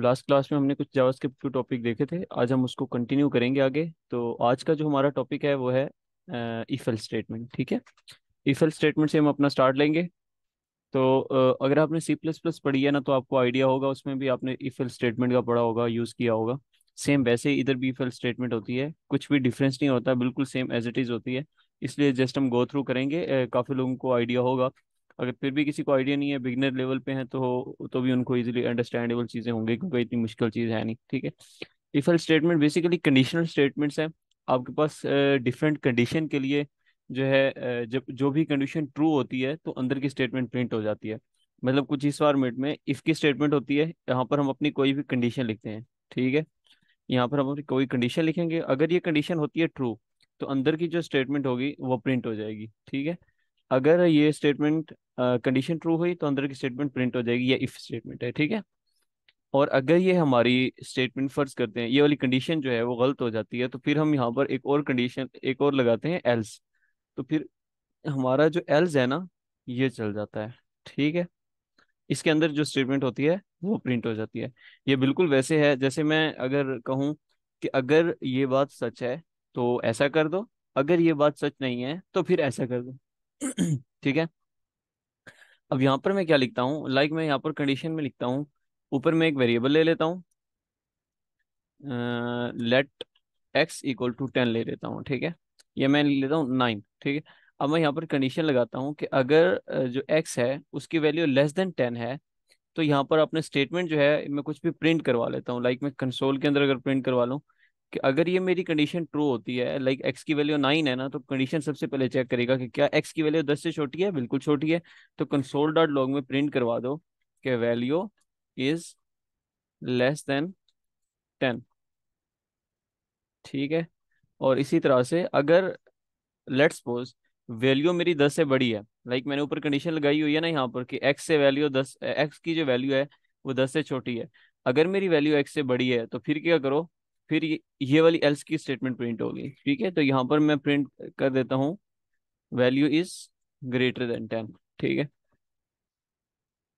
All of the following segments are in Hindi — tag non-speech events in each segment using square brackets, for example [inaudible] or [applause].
लास्ट क्लास में हमने कुछ जावास्क्रिप्ट के टॉपिक देखे थे आज हम उसको कंटिन्यू करेंगे आगे तो आज का जो हमारा टॉपिक है वो है इफ स्टेटमेंट ठीक है इफ स्टेटमेंट से हम अपना स्टार्ट लेंगे तो uh, अगर आपने सी प्लस प्लस पढ़ी है ना तो आपको आइडिया होगा उसमें भी आपने इफ स्टेटमेंट का पढ़ा होगा यूज़ किया होगा सेम वैसे ही इधर भी इफ स्टेटमेंट होती है कुछ भी डिफरेंस नहीं होता बिल्कुल सेम एज इट इज़ होती है इसलिए जस्ट हम गो थ्रू करेंगे काफ़ी लोगों को आइडिया होगा अगर फिर भी किसी को आइडिया नहीं है बिगनर लेवल पे हैं तो तो भी उनको इजीली अंडरस्टैंडेबल चीज़ें होंगी क्योंकि इतनी मुश्किल चीज़ है नहीं ठीक है if else statement basically conditional statements हैं आपके पास डिफरेंट uh, कंडीशन के लिए जो है uh, जब जो भी कंडीशन ट्रू होती है तो अंदर की स्टेटमेंट प्रिंट हो जाती है मतलब कुछ इस बार मिनट में इफ की स्टेटमेंट होती है यहाँ पर हम अपनी कोई भी कंडीशन लिखते हैं ठीक है यहाँ पर हम अपनी कोई कंडीशन लिखेंगे अगर ये कंडीशन होती है ट्रू तो अंदर की जो स्टेटमेंट होगी वो प्रिंट हो जाएगी ठीक है अगर ये स्टेटमेंट कंडीशन ट्रू हुई तो अंदर की स्टेटमेंट प्रिंट हो जाएगी या इफ स्टेटमेंट है ठीक है और अगर ये हमारी स्टेटमेंट फर्ज करते हैं ये वाली कंडीशन जो है वो गलत हो जाती है तो फिर हम यहाँ पर एक और कंडीशन एक और लगाते हैं एल्स तो फिर हमारा जो एल्स है ना ये चल जाता है ठीक है इसके अंदर जो स्टेटमेंट होती है वो प्रिंट हो जाती है ये बिल्कुल वैसे है जैसे मैं अगर कहूँ कि अगर ये बात सच है तो ऐसा कर दो अगर ये बात सच नहीं है तो फिर ऐसा कर दो ठीक है अब यहाँ पर मैं क्या लिखता हूँ लाइक like मैं यहाँ पर कंडीशन में लिखता हूँ ऊपर मैं एक वेरिएबल ले लेता हूँ let X equal to ten ले लेता हूँ ठीक है ये मैं लेता हूँ नाइन ठीक है अब मैं यहाँ पर कंडीशन लगाता हूँ कि अगर जो एक्स है उसकी वैल्यू लेस देन टेन है तो यहाँ पर अपने स्टेटमेंट जो है मैं कुछ भी प्रिंट करवा लेता हूँ लाइक मैं कंसोल के अंदर अगर प्रिंट करवा लूँ कि अगर ये मेरी कंडीशन ट्रू होती है लाइक like एक्स की वैल्यू नाइन है ना तो कंडीशन सबसे पहले चेक करेगा कि क्या एक्स की वैल्यू दस से छोटी है बिल्कुल छोटी है तो कंसोल डॉट लॉग में प्रिंट करवा दो कि value is less than ten ठीक है और इसी तरह से अगर लेट्स सपोज वैल्यू मेरी दस से बड़ी है लाइक like मैंने ऊपर कंडीशन लगाई हुई है ना यहाँ पर कि एक्स से वैल्यू दस एक्स की जो वैल्यू है वो दस से छोटी है अगर मेरी वैल्यू एक्स से बड़ी है तो फिर क्या करो फिर ये, वाली एल्स की स्टेटमेंट प्रिंट होगी ठीक है तो यहाँ पर मैं प्रिंट कर देता हूँ value is greater than ten ठीक है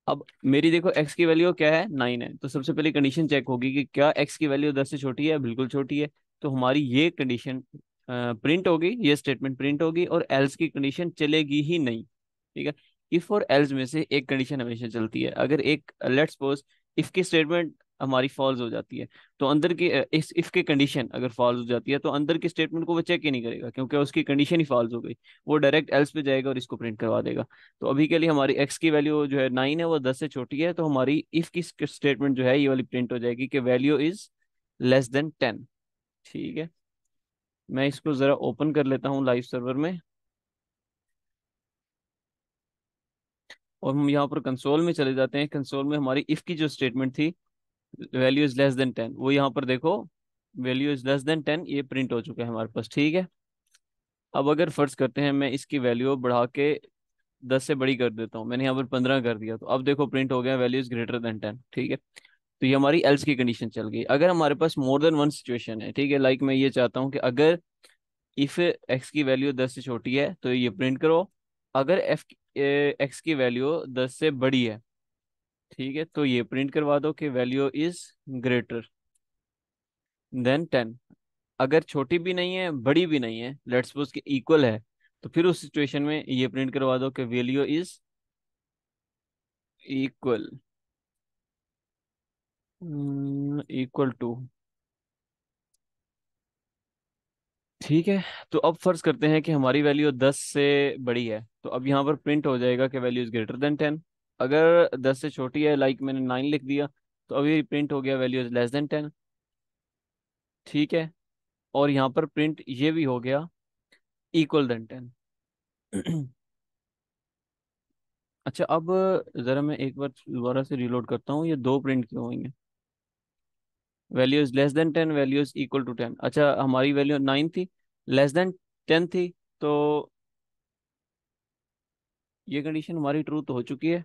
अब मेरी देखो x की वैल्यू क्या है नाइन है तो सबसे पहले कंडीशन चेक होगी कि क्या x की वैल्यू दस से छोटी है बिल्कुल छोटी है तो हमारी ये कंडीशन प्रिंट होगी ये स्टेटमेंट प्रिंट होगी और एल्स की कंडीशन चलेगी ही नहीं ठीक है इफ और एल्स में से एक कंडीशन हमेशा चलती है अगर एक लेट्स सपोज इफ की स्टेटमेंट हमारी फॉल्स हो जाती है तो अंदर की इस इफ के कंडीशन अगर फॉल्स हो जाती है तो अंदर के स्टेटमेंट तो को वो चेक ही नहीं करेगा क्योंकि उसकी कंडीशन ही फॉल्स हो गई वो डायरेक्ट एल्स पे जाएगा और इसको प्रिंट करवा देगा तो अभी के लिए हमारी एक्स की वैल्यू जो है नाइन है वो दस से छोटी है तो हमारी इफ की स्टेटमेंट जो है ये वाली प्रिंट हो जाएगी कि value is less than ten ठीक है मैं इसको ज़रा ओपन कर लेता हूँ लाइव सर्वर में और हम यहाँ पर कंसोल में चले जाते हैं कंसोल में हमारी इफ़ की जो स्टेटमेंट थी value is less than ten वो यहाँ पर देखो value is less than ten ये प्रिंट हो चुका है हमारे पास ठीक है अब अगर फर्ज करते हैं मैं इसकी वैल्यू बढ़ा के दस से बड़ी कर देता हूँ मैंने यहाँ पर पंद्रह कर दिया तो अब देखो प्रिंट हो गया value is greater than ten ठीक है तो ये हमारी एल्स की कंडीशन चल गई अगर हमारे पास मोर देन वन सिचुएशन है ठीक है लाइक मैं ये चाहता हूँ कि अगर इफ एक्स की वैल्यू दस से छोटी है तो ये प्रिंट करो अगर एफ एक्स की वैल्यू दस से बड़ी है ठीक है तो ये प्रिंट करवा दो कि value is greater than ten अगर छोटी भी नहीं है बड़ी भी नहीं है लेट्स सपोज कि इक्वल है तो फिर उस सिचुएशन में ये प्रिंट करवा दो कि value is equal equal to ठीक है तो अब फर्ज करते हैं कि हमारी वैल्यू दस से बड़ी है तो अब यहाँ पर प्रिंट हो जाएगा कि value is greater than ten अगर दस से छोटी है लाइक मैंने नाइन लिख दिया तो अभी प्रिंट हो गया value is less than ten ठीक है और यहाँ पर प्रिंट ये भी हो गया इक्वल देन टेन अच्छा अब ज़रा मैं एक बार दोबारा से रिलोड करता हूँ ये दो प्रिंट क्यों होंगे value is less than ten value is equal to ten अच्छा हमारी वैल्यू नाइन थी लेस देन टेन थी तो ये कंडीशन हमारी ट्रूथ तो हो चुकी है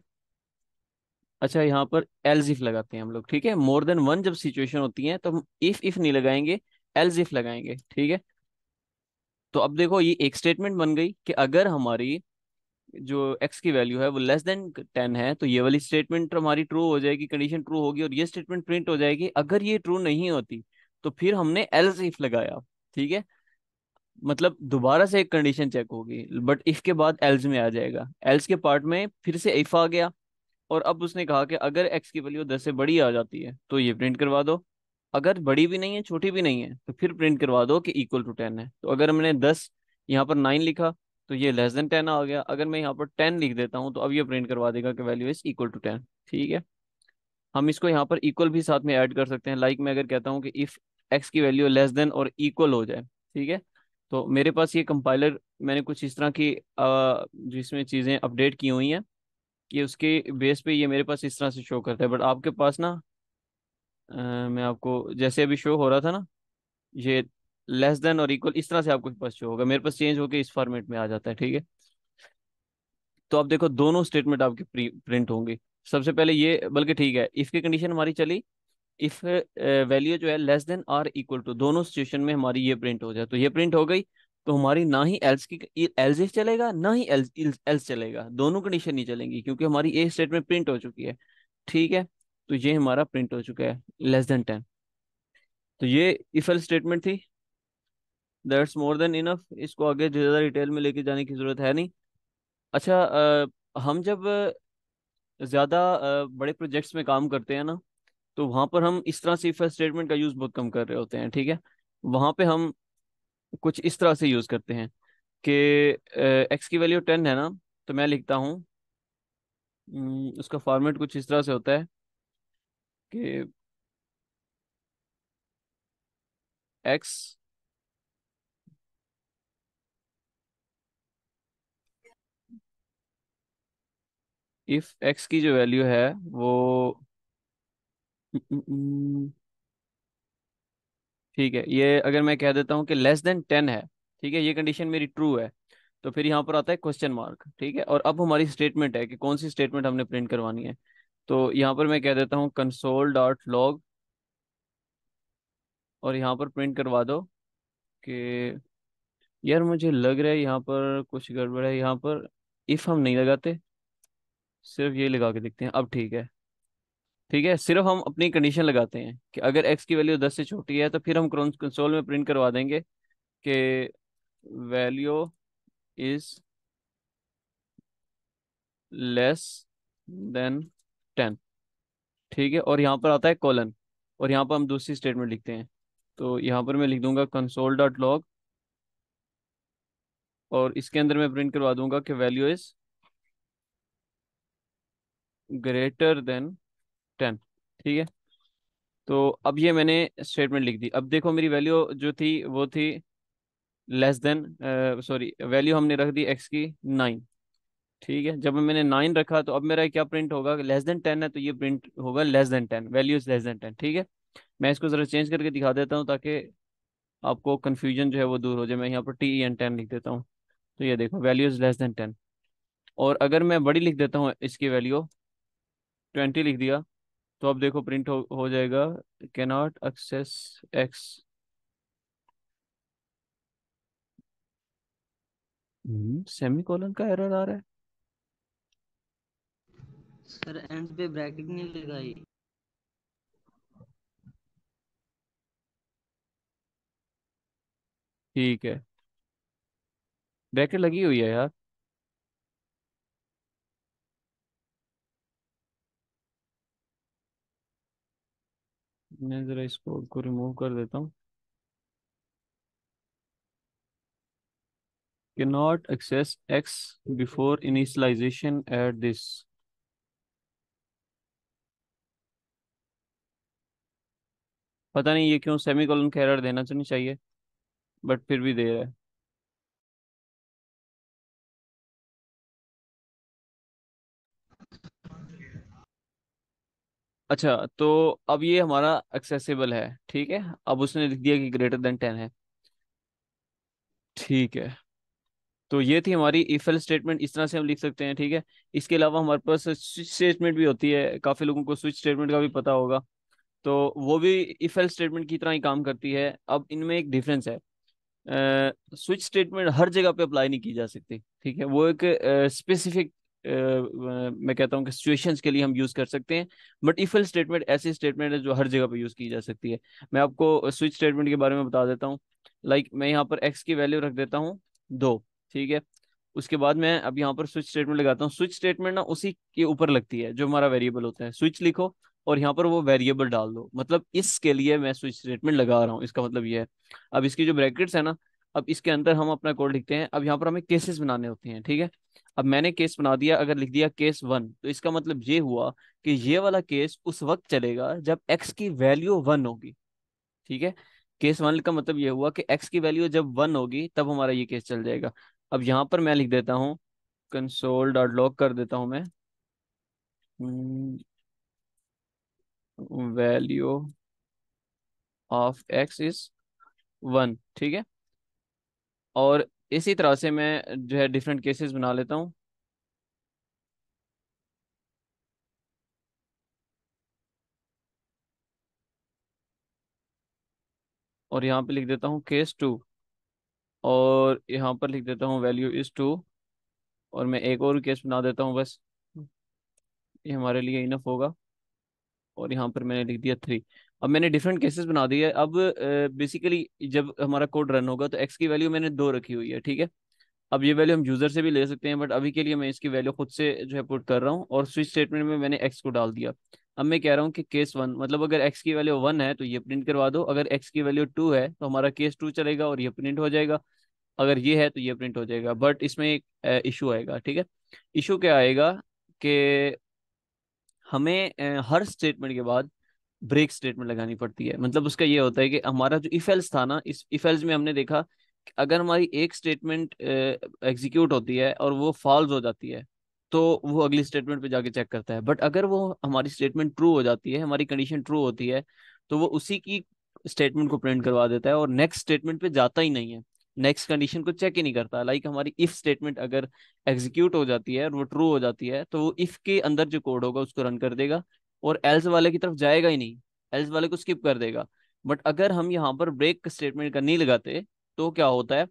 अच्छा यहाँ पर एल्स इफ लगाते हैं हम लोग ठीक है मोर देन वन जब सिचुएशन होती है तो हम इफ इफ नहीं लगाएंगे एल्स इफ लगाएंगे ठीक है तो अब देखो ये एक स्टेटमेंट बन गई कि अगर हमारी जो एक्स की वैल्यू है वो लेस देन टेन है तो ये वाली स्टेटमेंट हमारी ट्रू हो जाएगी कंडीशन ट्रू होगी और ये स्टेटमेंट प्रिंट हो जाएगी अगर ये ट्रू नहीं होती तो फिर हमने एल्स इफ लगाया ठीक है मतलब दोबारा से एक कंडीशन चेक होगी बट इफ के बाद एल्स में आ जाएगा एल्स के पार्ट में फिर से इफ आ गया और अब उसने कहा कि अगर एक्स की वैल्यू दस से बड़ी आ जाती है तो ये प्रिंट करवा दो अगर बड़ी भी नहीं है छोटी भी नहीं है तो फिर प्रिंट करवा दो कि इक्वल टू टेन है तो अगर हमने दस यहाँ पर नाइन लिखा तो ये लेस देन टेन आ गया अगर मैं यहाँ पर टेन लिख देता हूँ तो अब ये प्रिंट करवा देगा कि value is equal to ten ठीक है हम इसको यहाँ पर इक्वल भी साथ में ऐड कर सकते हैं लाइक like मैं अगर कहता हूँ कि इफ़ एक्स की वैल्यू लेस देन और इक्वल हो जाए ठीक है तो मेरे पास ये कंपाइलर मैंने कुछ इस तरह की जिसमें चीज़ें अपडेट की हुई हैं कि उसके बेस पे ये मेरे पास इस तरह से शो करता है बट आपके पास ना आ, मैं आपको जैसे अभी शो हो रहा था ना ये लेस देन और इक्वल इस तरह से आपको पास शो होगा मेरे पास चेंज होकर इस फॉर्मेट में आ जाता है ठीक है तो आप देखो दोनों स्टेटमेंट आपके प्रिंट होंगे सबसे पहले ये बल्कि ठीक है इफ की कंडीशन हमारी चली इफ वैल्यू जो है less than or equal to दोनों सिचुएशन में हमारी ये प्रिंट हो जाए तो ये प्रिंट हो गई तो हमारी ना ही एल्स की एल्स एस चलेगा ना ही एल्स एल्स चलेगा दोनों कंडीशन नहीं चलेंगी क्योंकि हमारी ए स्टेटमेंट प्रिंट हो चुकी है ठीक है तो ये हमारा प्रिंट हो चुका है लेस देन टेन तो ये इफ एल स्टेटमेंट थी दैट्स मोर देन इनफ इसको आगे ज़्यादा डिटेल में लेके जाने की ज़रूरत है नहीं अच्छा आ, हम जब ज़्यादा बड़े प्रोजेक्ट्स में काम करते हैं ना तो वहाँ पर हम इस तरह से इफ एल स्टेटमेंट का यूज़ बहुत कम कर रहे होते हैं ठीक है वहाँ पे हम कुछ इस तरह से यूज करते हैं कि एक्स की वैल्यू टेन है ना तो मैं लिखता हूँ उसका फॉर्मेट कुछ इस तरह से होता है कि एक्स इफ एक्स की जो वैल्यू है वो ठीक है ये अगर मैं कह देता हूँ कि लेस देन टेन है ठीक है ये कंडीशन मेरी ट्रू है तो फिर यहाँ पर आता है क्वेश्चन मार्क ठीक है और अब हमारी स्टेटमेंट है कि कौन सी स्टेटमेंट हमने प्रिंट करवानी है तो यहाँ पर मैं कह देता हूँ कंसोल डॉट लॉग और यहाँ पर प्रिंट करवा दो कि यार मुझे लग रहा है यहाँ पर कुछ गड़बड़ है यहाँ पर इफ़ हम नहीं लगाते सिर्फ ये लगा के देखते हैं अब ठीक है ठीक है सिर्फ हम अपनी कंडीशन लगाते हैं कि अगर एक्स की वैल्यू दस से छोटी है तो फिर हम कंसोल में प्रिंट करवा देंगे कि value is less than ten ठीक है और यहाँ पर आता है कॉलन और यहाँ पर हम दूसरी स्टेटमेंट लिखते हैं तो यहाँ पर मैं लिख दूंगा कंसोल डॉट लॉग और इसके अंदर मैं प्रिंट करवा दूंगा कि value is greater than ten ठीक है तो अब ये मैंने स्टेटमेंट लिख दी अब देखो मेरी वैल्यू जो थी वो थी लेस देन सॉरी वैल्यू हमने रख दी एक्स की नाइन ठीक है जब मैंने नाइन रखा तो अब मेरा क्या प्रिंट होगा लेस देन टेन है तो ये प्रिंट होगा less than ten value is less than ten ठीक है मैं इसको ज़रा चेंज करके दिखा देता हूँ ताकि आपको कन्फ्यूजन जो है वो दूर हो जाए मैं यहाँ पर टी एन टेन लिख देता हूँ तो ये देखो value is less than ten और अगर मैं बड़ी लिख देता हूँ इसकी वैल्यू ट्वेंटी लिख दिया तो अब देखो प्रिंट हो, हो जाएगा cannot access x semicolon का एरर आ रहा है सर एंड पे ब्रैकेट नहीं लगाई ठीक है ब्रैकेट लगी हुई है यार मैं ज़रा इस कोड को रिमूव कर देता हूँ cannot access x before initialization at this पता नहीं ये क्यों सेमी का एरर देना तो नहीं चाहिए बट फिर भी दे रहा है अच्छा तो अब ये हमारा एक्सेसिबल है ठीक है अब उसने लिख दिया कि ग्रेटर देन टेन है ठीक है तो ये थी हमारी इफेल स्टेटमेंट इस तरह से हम लिख सकते हैं ठीक है इसके अलावा हमारे पास स्विच स्टेटमेंट भी होती है काफ़ी लोगों को स्विच स्टेटमेंट का भी पता होगा तो वो भी इफेल स्टेटमेंट की तरह ही काम करती है अब इनमें एक डिफरेंस है स्विच स्टेटमेंट हर जगह पे अप्लाई नहीं की जा सकती ठीक है वो एक स्पेसिफिक मैं कहता हूँ कि सिचुएशंस के लिए हम यूज़ कर सकते हैं बट इफ एल स्टेटमेंट ऐसी स्टेटमेंट है जो हर जगह पे यूज़ की जा सकती है मैं आपको स्विच स्टेटमेंट के बारे में बता देता हूँ लाइक like, मैं यहाँ पर एक्स की वैल्यू रख देता हूँ दो ठीक है उसके बाद मैं अब यहाँ पर स्विच स्टेटमेंट लगाता हूँ स्विच स्टेटमेंट ना उसी के ऊपर लगती है जो हमारा वेरिएबल होता है स्विच लिखो और यहाँ पर वो वेरिएबल डाल दो मतलब इसके लिए मैं स्विच स्टेटमेंट लगा रहा हूँ इसका मतलब ये है अब इसकी जो ब्रैकेट्स है ना अब इसके अंदर हम अपना कोड लिखते हैं अब यहाँ पर हमें केसेस बनाने होते हैं ठीक है अब मैंने केस बना दिया अगर लिख दिया केस वन तो इसका मतलब ये हुआ कि ये वाला केस उस वक्त चलेगा जब एक्स की वैल्यू वन होगी ठीक है केस वन का मतलब ये हुआ कि एक्स की वैल्यू जब वन होगी तब हमारा ये केस चल जाएगा अब यहाँ पर मैं लिख देता हूँ कंसोल डॉट लॉक कर देता हूँ मैं value of x is one ठीक है और इसी तरह से मैं जो है डिफरेंट केसेस बना लेता हूँ और यहाँ पे लिख देता हूँ केस टू और यहाँ पर लिख देता हूँ वैल्यू इज टू और मैं एक और केस बना देता हूँ बस ये हमारे लिए इनफ होगा और यहाँ पर मैंने लिख दिया थ्री अब मैंने डिफरेंट केसेस बना दिए अब बेसिकली uh, जब हमारा कोड रन होगा तो एक्स की वैल्यू मैंने दो रखी हुई है ठीक है अब ये वैल्यू हम यूजर से भी ले सकते हैं बट अभी के लिए मैं इसकी वैल्यू खुद से जो है पुट कर रहा हूँ और स्विच स्टेटमेंट में मैंने एक्स को डाल दिया अब मैं कह रहा हूँ कि केस वन मतलब अगर एक्स की वैल्यू वन है तो ये प्रिंट करवा दो अगर एक्स की वैल्यू टू है तो हमारा केस टू चलेगा और ये प्रिंट हो जाएगा अगर ये है तो ये प्रिंट हो जाएगा बट इसमें एक इशू आएगा ठीक है इशू क्या आएगा कि हमें हर स्टेटमेंट के बाद ब्रेक स्टेटमेंट लगानी पड़ती है मतलब उसका ये होता है कि हमारा जो इफेल्स था ना इस इफेल्स में हमने देखा अगर हमारी एक स्टेटमेंट एग्जीक्यूट होती है और वो फॉल्स हो जाती है तो वो अगली स्टेटमेंट पे जाके चेक करता है बट अगर वो हमारी स्टेटमेंट ट्रू हो जाती है हमारी कंडीशन ट्रू होती है तो वो उसी की स्टेटमेंट को प्रिंट करवा देता है और नेक्स्ट स्टेटमेंट पे जाता ही नहीं है नेक्स्ट कंडीशन को चेक ही नहीं करता लाइक like हमारी इफ स्टेटमेंट अगर एग्जीक्यूट हो जाती है और वो ट्रू हो जाती है तो वो इफ के अंदर जो कोड होगा उसको रन कर देगा और एल्स वाले की तरफ जाएगा ही नहीं एल्स वाले को स्किप कर देगा बट अगर हम यहाँ पर ब्रेक स्टेटमेंट का नहीं लगाते तो क्या होता है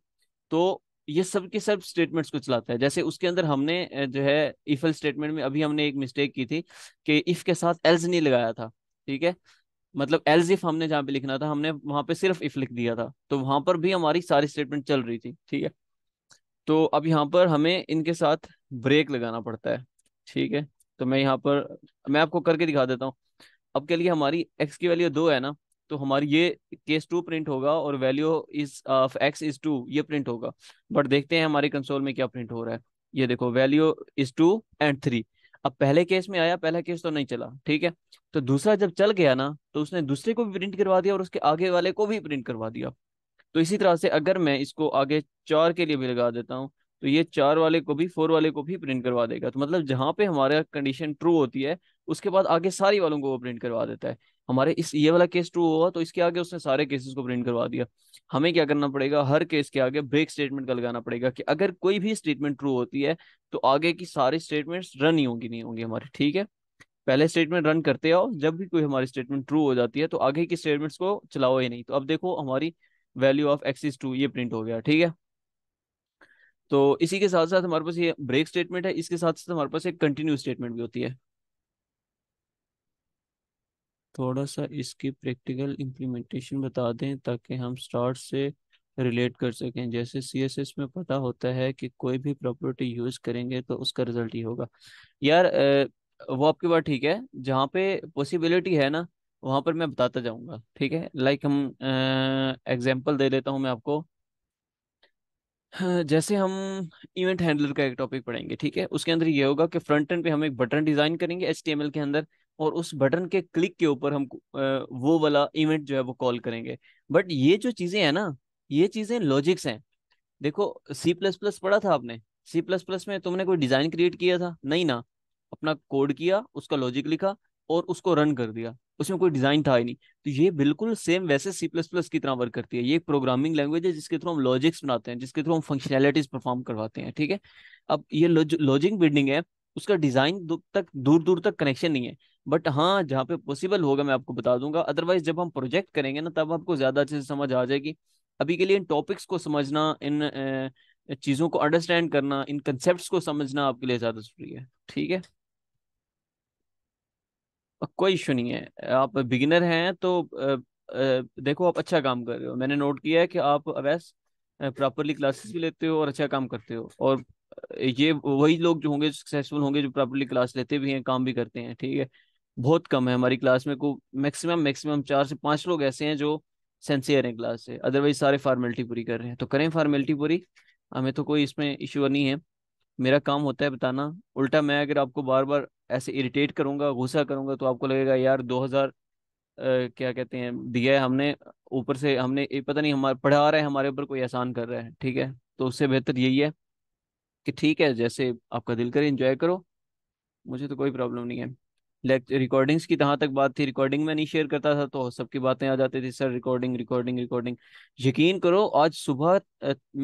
तो ये सब के सब स्टेटमेंट्स को चलाता है जैसे उसके अंदर हमने जो है इफल स्टेटमेंट में अभी हमने एक मिस्टेक की थी कि इफ के साथ एल्स नहीं लगाया था ठीक है मतलब एल्स इफ हमने जहाँ पे लिखना था हमने वहां पे सिर्फ इफ लिख दिया था तो वहां पर भी हमारी सारी स्टेटमेंट चल रही थी ठीक है तो अब यहाँ पर हमें इनके साथ ब्रेक लगाना पड़ता है ठीक है तो मैं यहाँ पर मैं आपको करके दिखा देता हूँ अब के लिए हमारी एक्स की वैल्यू दो है ना तो हमारी ये केस टू प्रिंट होगा और value is of x is two ये प्रिंट होगा बट देखते हैं हमारे कंसोल में क्या प्रिंट हो रहा है ये देखो value is two and three अब पहले केस में आया पहला केस तो नहीं चला ठीक है तो दूसरा जब चल गया ना तो उसने दूसरे को भी प्रिंट करवा दिया और उसके आगे वाले को भी प्रिंट करवा दिया तो इसी तरह से अगर मैं इसको आगे चार के लिए भी लगा देता हूँ तो ये चार वाले को भी फोर वाले को भी प्रिंट करवा देगा तो मतलब जहाँ पे हमारा कंडीशन ट्रू होती है उसके बाद आगे सारी वालों को वो प्रिंट करवा देता है हमारे इस ये वाला केस ट्रू होगा तो इसके आगे उसने सारे केसेस को प्रिंट करवा दिया हमें क्या करना पड़ेगा हर केस के आगे ब्रेक स्टेटमेंट का लगाना पड़ेगा कि अगर कोई भी स्टेटमेंट ट्रू होती है तो आगे की सारी स्टेटमेंट्स रन ही होंगी नहीं होंगी हमारी ठीक है पहले स्टेटमेंट रन करते आओ जब भी कोई हमारी स्टेटमेंट ट्रू हो जाती है तो आगे की स्टेटमेंट्स को चलाओ ही नहीं तो अब देखो हमारी वैल्यू ऑफ एक्सिस टू ये प्रिंट हो गया ठीक है तो इसी के साथ साथ हमारे पास ये ब्रेक स्टेटमेंट है इसके साथ साथ हमारे पास एक कंटिन्यू स्टेटमेंट भी होती है थोड़ा सा इसकी प्रैक्टिकल इम्प्लीमेंटेशन बता दें ताकि हम स्टार्ट से रिलेट कर सकें जैसे सीएसएस में पता होता है कि कोई भी प्रॉपर्टी यूज करेंगे तो उसका रिजल्ट ही होगा यार वो आपकी बात ठीक है जहाँ पे पॉसिबिलिटी है ना वहाँ पर मैं बताता जाऊँगा ठीक है लाइक हम एग्जाम्पल दे देता हूँ मैं आपको हाँ, जैसे हम इवेंट हैंडलर का एक टॉपिक पढ़ेंगे ठीक है उसके अंदर ये होगा कि फ्रंट एंड पे हम एक बटन डिजाइन करेंगे एच के अंदर और उस बटन के क्लिक के ऊपर हम वो वाला इवेंट जो है वो कॉल करेंगे बट ये जो चीजें हैं ना ये चीजें लॉजिक्स हैं देखो सी प्लस प्लस पढ़ा था आपने सी प्लस प्लस में तुमने कोई डिजाइन क्रिएट किया था नहीं ना अपना कोड किया उसका लॉजिक लिखा और उसको रन कर दिया उसमें कोई डिजाइन था ही नहीं तो ये बिल्कुल सेम वैसे सी प्लस प्लस की तरह वर्क करती है ये एक प्रोग्रामिंग लैंग्वेज है जिसके थ्रू हम लॉजिक्स बनाते हैं जिसके थ्रू हम फंक्शनैलिटीज परफॉर्म करवाते हैं ठीक है अब ये लॉजिक बिल्डिंग है उसका डिजाइन तक दूर दूर तक कनेक्शन नहीं है बट हाँ जहाँ पे पॉसिबल होगा मैं आपको बता दूंगा अदरवाइज जब हम प्रोजेक्ट करेंगे ना तब आपको ज्यादा अच्छे से समझ आ जाएगी अभी के लिए इन टॉपिक्स को समझना इन चीज़ों को अंडरस्टैंड करना इन कंसेप्ट को समझना आपके लिए ज्यादा जरूरी है ठीक है कोई इशू नहीं है आप बिगिनर हैं तो देखो आप अच्छा काम कर रहे हो मैंने नोट किया है कि आप अवैस प्रॉपरली क्लासेस भी लेते हो और अच्छा काम करते हो और ये वही लोग जो होंगे सक्सेसफुल होंगे जो प्रॉपरली क्लास लेते भी हैं काम भी करते हैं ठीक है बहुत कम है हमारी क्लास में को मैक्सिमम मैक्सिमम चार से पांच लोग ऐसे हैं जो सेंसियर हैं क्लास से अदरवाइज सारे फॉर्मेलिटी पूरी कर रहे हैं तो करें फॉर्मेलिटी पूरी हमें तो कोई इसमें इशू नहीं है मेरा काम होता है बताना उल्टा मैं अगर आपको बार बार ऐसे इरिटेट करूंगा गुस्सा करूंगा तो आपको लगेगा यार 2000 हज़ार क्या कहते हैं दिया है हमने ऊपर से हमने पता नहीं हमारे पढ़ा रहे हैं हमारे ऊपर कोई एहसान कर रहा है ठीक है तो उससे बेहतर यही है कि ठीक है जैसे आपका दिल करे इंजॉय करो मुझे तो कोई प्रॉब्लम नहीं है लेक्चर रिकॉर्डिंग्स की जहाँ तक बात थी रिकॉर्डिंग में नहीं शेयर करता था तो सबकी बातें आ जाती थी सर रिकॉर्डिंग रिकॉर्डिंग रिकॉर्डिंग यकीन करो आज सुबह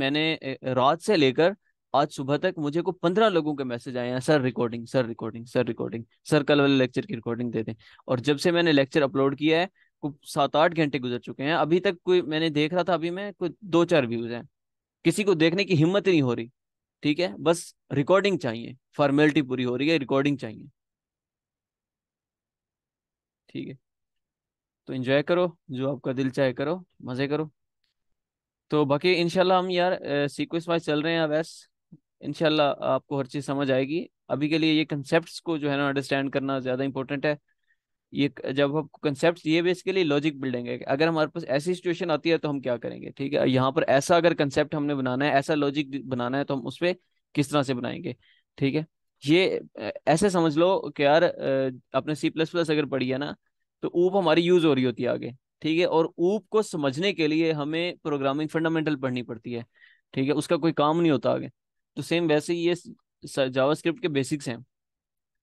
मैंने रात से लेकर आज सुबह तक मुझे को पंद्रह लोगों के मैसेज आए हैं sir recording sir recording sir recording sir कल वाले लेक्चर की रिकॉर्डिंग दे दें और जब से मैंने लेक्चर अपलोड किया है सात आठ घंटे गुजर चुके हैं अभी तक कोई मैंने देख रहा था अभी मैं कोई दो चार व्यूज हैं किसी को देखने की हिम्मत नहीं हो रही ठीक है बस रिकॉर्डिंग चाहिए फॉर्मेलिटी पूरी हो रही है रिकॉर्डिंग चाहिए ठीक है तो इंजॉय करो जो आपका दिल चाहे करो मजे करो तो बाकी इनशाला हम यार सीक्वेंस वाइज चल रहे हैं अवैस इनशाला आपको हर चीज़ समझ आएगी अभी के लिए ये कंसेप्ट को जो है ना अंडरस्टैंड करना ज़्यादा इंपॉर्टेंट है ये जब हम कंसेप्ट ये बेसिकली लॉजिक बिल्डिंग है अगर हमारे पास ऐसी सिचुएशन आती है तो हम क्या करेंगे ठीक है यहाँ पर ऐसा अगर कंसेप्ट हमने बनाना है ऐसा लॉजिक बनाना है तो हम उस पर किस तरह से बनाएंगे ठीक है ये ऐसे समझ लो कि यार आपने सी प्लस प्लस अगर पढ़ी है ना तो ऊप हमारी यूज हो रही होती है आगे ठीक है और ऊप को समझने के लिए हमें प्रोग्रामिंग फंडामेंटल पढ़नी पड़ती है ठीक है उसका कोई काम नहीं होता आगे तो सेम वैसे ये जावास्क्रिप्ट के बेसिक्स हैं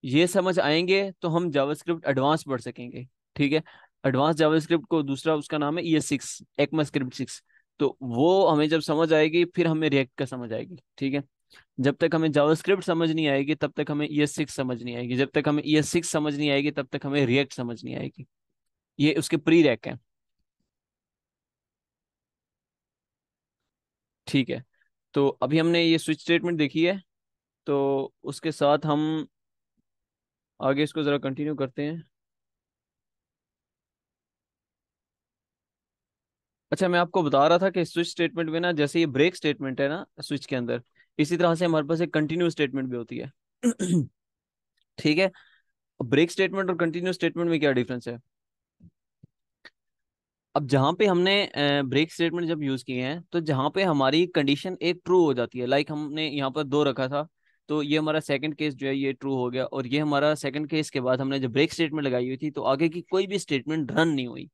ये समझ आएंगे तो हम जावास्क्रिप्ट एडवांस पढ़ सकेंगे ठीक है एडवांस जावास्क्रिप्ट को दूसरा उसका नाम है E S six ECMAScript six तो वो हमें जब समझ आएगी फिर हमें रिएक्ट का समझ आएगी ठीक है जब तक हमें जावास्क्रिप्ट समझ नहीं आएगी तब तक हमें ई एस सिक्स समझ नहीं आएगी जब तक हमें ई एस सिक्स समझ नहीं आएगी तब तक हमें रिएक्ट समझ नहीं आएगी ये उसके प्री रैक है ठीक है तो अभी हमने ये स्विच स्टेटमेंट देखी है तो उसके साथ हम आगे इसको ज़रा कंटिन्यू करते हैं अच्छा मैं आपको बता रहा था कि स्विच स्टेटमेंट में ना जैसे ये ब्रेक स्टेटमेंट है ना स्विच के अंदर इसी तरह से हमारे पास एक कंटिन्यू स्टेटमेंट भी होती है [clears throat] ठीक है ब्रेक स्टेटमेंट और कंटिन्यू स्टेटमेंट में क्या डिफरेंस है अब जहाँ पे हमने ब्रेक स्टेटमेंट जब यूज किए हैं तो जहाँ पे हमारी कंडीशन एक ट्रू हो जाती है लाइक like हमने यहाँ पर दो रखा था तो ये हमारा सेकंड केस जो है ये ट्रू हो गया और ये हमारा सेकंड केस के बाद हमने जब ब्रेक स्टेटमेंट लगाई हुई थी तो आगे की कोई भी स्टेटमेंट रन नहीं हुई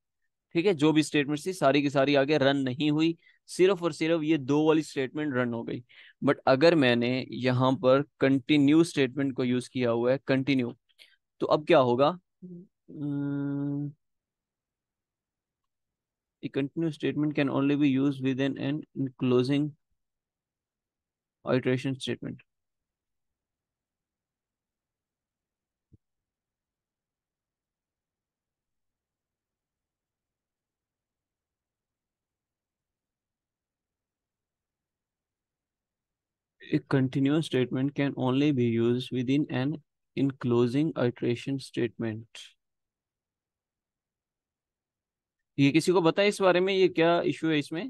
ठीक है जो भी स्टेटमेंट थी सारी की सारी आगे रन नहीं हुई सिर्फ और सिर्फ ये दो वाली स्टेटमेंट रन हो गई बट अगर मैंने यहाँ पर कंटिन्यू स्टेटमेंट को यूज किया हुआ है कंटिन्यू तो अब क्या होगा हम्म। hmm, a continuous statement can only be used within an enclosing iteration statement. A continuous statement can only be used within an enclosing iteration statement. ये किसी को बताए इस बारे में ये क्या इश्यू है इसमें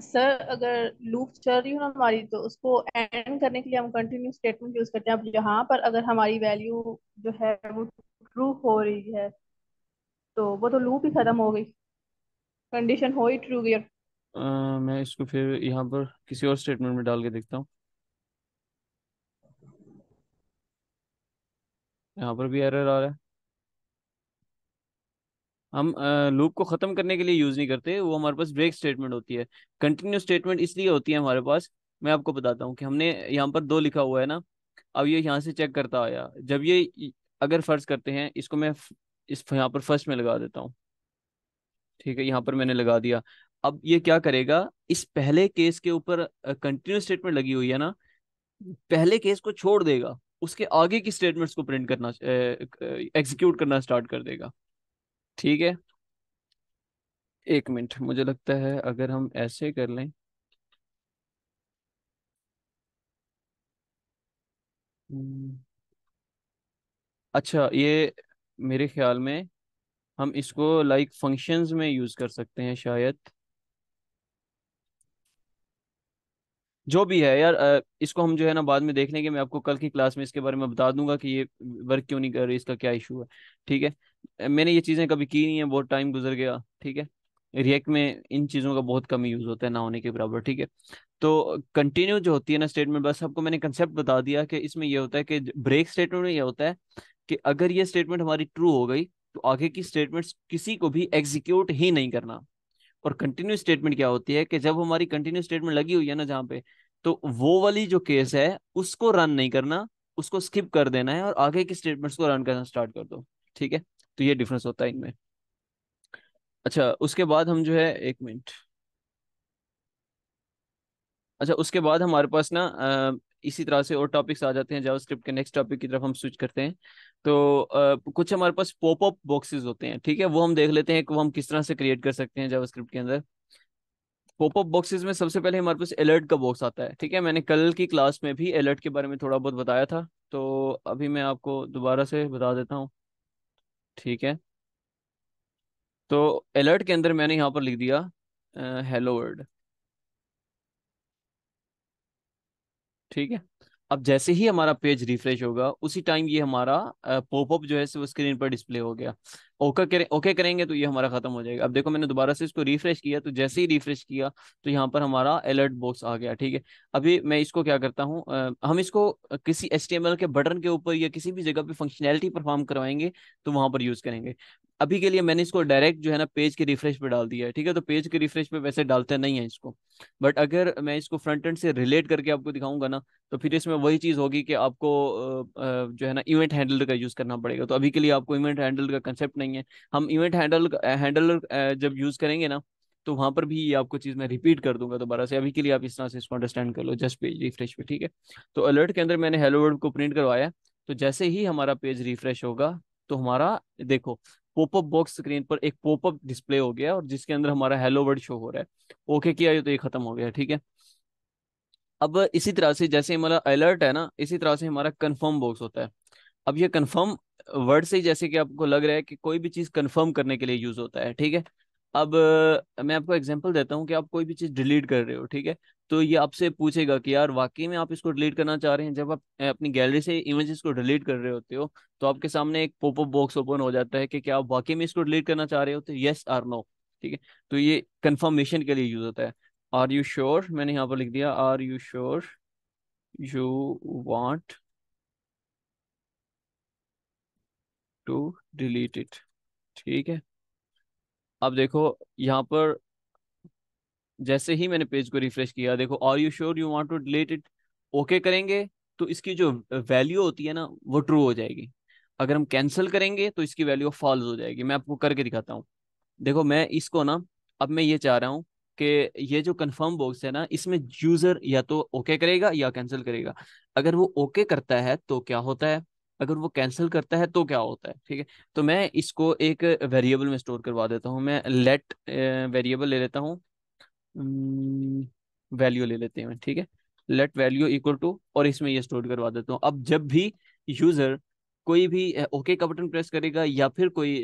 सर hmm. अगर लूप चल रही हो ना हमारी तो उसको एंड करने के लिए हम कंटिन्यू स्टेटमेंट यूज करते हैं अब यहाँ पर अगर हमारी वैल्यू जो है वो ट्रू हो रही है तो वो तो लूप ही खत्म हो गई कंडीशन हो ही ट्रू गई मैं इसको फिर यहाँ पर किसी और स्टेटमेंट में डाल के देखता हूँ यहाँ पर भी एरर आ रहा है हम लूप को ख़त्म करने के लिए यूज़ नहीं करते वो हमारे पास ब्रेक स्टेटमेंट होती है कंटिन्यू स्टेटमेंट इसलिए होती है हमारे पास मैं आपको बताता हूँ कि हमने यहाँ पर दो लिखा हुआ है ना अब ये यहाँ से चेक करता आया जब ये अगर फ़र्ज करते हैं इसको मैं इस यहाँ पर फर्स्ट में लगा देता हूँ ठीक है यहाँ पर मैंने लगा दिया अब ये क्या करेगा इस पहले केस के ऊपर कंटिन्यू स्टेटमेंट लगी हुई है ना पहले केस को छोड़ देगा उसके आगे की स्टेटमेंट्स को प्रिंट करना एग्जीक्यूट करना स्टार्ट कर देगा ठीक है एक मिनट मुझे लगता है अगर हम ऐसे कर लें हम्म, अच्छा ये मेरे ख्याल में हम इसको लाइक like फंक्शंस में यूज़ कर सकते हैं शायद जो भी है यार इसको हम जो है ना बाद में देख लेंगे मैं आपको कल की क्लास में इसके बारे में बता दूंगा कि ये वर्क क्यों नहीं कर रही इसका क्या इशू है ठीक है मैंने ये चीज़ें कभी की नहीं है बहुत टाइम गुजर गया ठीक है रिएक्ट में इन चीज़ों का बहुत कम यूज़ होता है ना होने के बराबर ठीक है तो कंटिन्यू जो होती है ना स्टेटमेंट बस आपको मैंने कंसेप्ट बता दिया कि इसमें यह होता है कि ब्रेक स्टेटमेंट में यह होता है कि अगर ये स्टेटमेंट हमारी ट्रू हो गई तो आगे की स्टेटमेंट्स किसी को भी एग्जीक्यूट ही नहीं करना और कंटिन्यू स्टेटमेंट क्या होती है कि जब हमारी कंटिन्यू स्टेटमेंट लगी हुई है ना जहाँ पे तो वो वाली जो केस है उसको रन नहीं करना उसको स्किप कर देना है और आगे के स्टेटमेंट्स को रन करना स्टार्ट कर दो ठीक है तो ये डिफरेंस होता है इनमें अच्छा उसके बाद हम जो है एक मिनट अच्छा उसके बाद हमारे पास ना इसी तरह से और टॉपिक्स आ जाते हैं जावास्क्रिप्ट के नेक्स्ट टॉपिक की तरफ हम स्विच करते हैं तो आ, कुछ हमारे पास पॉप बॉक्सेस होते हैं ठीक है वो हम देख लेते हैं कि वो हम किस तरह से क्रिएट कर सकते हैं जावास्क्रिप्ट के अंदर पॉप अप बॉक्सेस में सबसे पहले हमारे पास अलर्ट का बॉक्स आता है ठीक है मैंने कल की क्लास में भी अलर्ट के बारे में थोड़ा बहुत बताया था तो अभी मैं आपको दोबारा से बता देता हूँ ठीक है तो अलर्ट के अंदर मैंने यहाँ पर लिख दिया हेलो वर्ड ठीक है अब जैसे ही हमारा पेज रिफ्रेश होगा उसी टाइम ये हमारा पॉपअप जो है वो स्क्रीन पर डिस्प्ले हो गया ओके करें ओके करेंगे तो ये हमारा खत्म हो जाएगा अब देखो मैंने दोबारा से इसको रिफ्रेश किया तो जैसे ही रिफ्रेश किया तो यहाँ पर हमारा अलर्ट बॉक्स आ गया ठीक है अभी मैं इसको क्या करता हूँ हम इसको किसी एच के बटन के ऊपर या किसी भी जगह पे फंक्शनैलिटी परफॉर्म करवाएंगे तो वहां पर यूज करेंगे अभी के लिए मैंने इसको डायरेक्ट जो है ना पेज के रिफ्रेश पे डाल दिया है ठीक है तो पेज के रिफ्रेश पे वैसे डालते नहीं है इसको बट अगर मैं इसको फ्रंट एंड से रिलेट करके आपको दिखाऊंगा ना तो फिर इसमें वही चीज़ होगी कि आपको जो है ना इवेंट हैंडल का यूज़ करना पड़ेगा तो अभी के लिए आपको इवेंट हैंडल का कंसेप्ट नहीं है हम इवेंट हैंडल हैंडल जब यूज़ करेंगे ना तो वहां पर भी ये आपको चीज मैं रिपीट कर दूंगा दोबारा से अभी के लिए आप इस तरह से इसको अंडरस्टैंड कर लो जस्ट पेज रिफ्रेश पे ठीक है तो अलर्ट के अंदर मैंने हेलो वर्ड को प्रिंट करवाया तो जैसे ही हमारा पेज रिफ्रेश होगा तो हमारा देखो पॉपअप बॉक्स स्क्रीन पर एक पॉपअप डिस्प्ले हो गया और जिसके अंदर हमारा हेलो वर्ड शो हो रहा है ओके किया तो ये खत्म हो गया ठीक है अब इसी तरह से जैसे हमारा अलर्ट है ना इसी तरह से हमारा कन्फर्म बॉक्स होता है अब ये कन्फर्म वर्ड से जैसे कि आपको लग रहा है कि कोई भी चीज़ कन्फर्म करने के लिए यूज होता है ठीक है अब मैं आपको एग्जांपल देता हूँ कि आप कोई भी चीज़ डिलीट कर रहे हो ठीक है तो ये आपसे पूछेगा कि यार वाकई में आप इसको डिलीट करना चाह रहे हैं जब आप अपनी गैलरी से इमेजेस को डिलीट कर रहे होते हो तो आपके सामने एक पॉपअप बॉक्स ओपन हो जाता है कि क्या आप वाकई में इसको डिलीट करना चाह रहे होते येस आर नो ठीक है तो ये कंफर्मेशन के लिए यूज होता है आर यू श्योर मैंने यहाँ पर लिख दिया are you sure you want to delete it ठीक है अब देखो यहाँ पर जैसे ही मैंने पेज को रिफ्रेश किया देखो are you sure you want to delete it okay करेंगे तो इसकी जो वैल्यू होती है ना वो ट्रू हो जाएगी अगर हम कैंसिल करेंगे तो इसकी वैल्यू फॉल्स हो जाएगी मैं आपको करके दिखाता हूँ देखो मैं इसको ना अब मैं ये चाह रहा हूँ कि ये जो कंफर्म बॉक्स है ना इसमें यूजर या तो ओके करेगा या कैंसिल करेगा अगर वो ओके करता है तो क्या होता है अगर वो कैंसिल करता है तो क्या होता है ठीक है तो मैं इसको एक वेरिएबल में स्टोर करवा देता हूँ मैं लेट वेरिएबल ले लेता हूँ वैल्यू हम्म, ले लेते हैं ठीक है लेट वैल्यू इक्वल टू और इसमें ये स्टोर करवा देता हूँ अब जब भी यूजर कोई भी ओके का बटन प्रेस करेगा या फिर कोई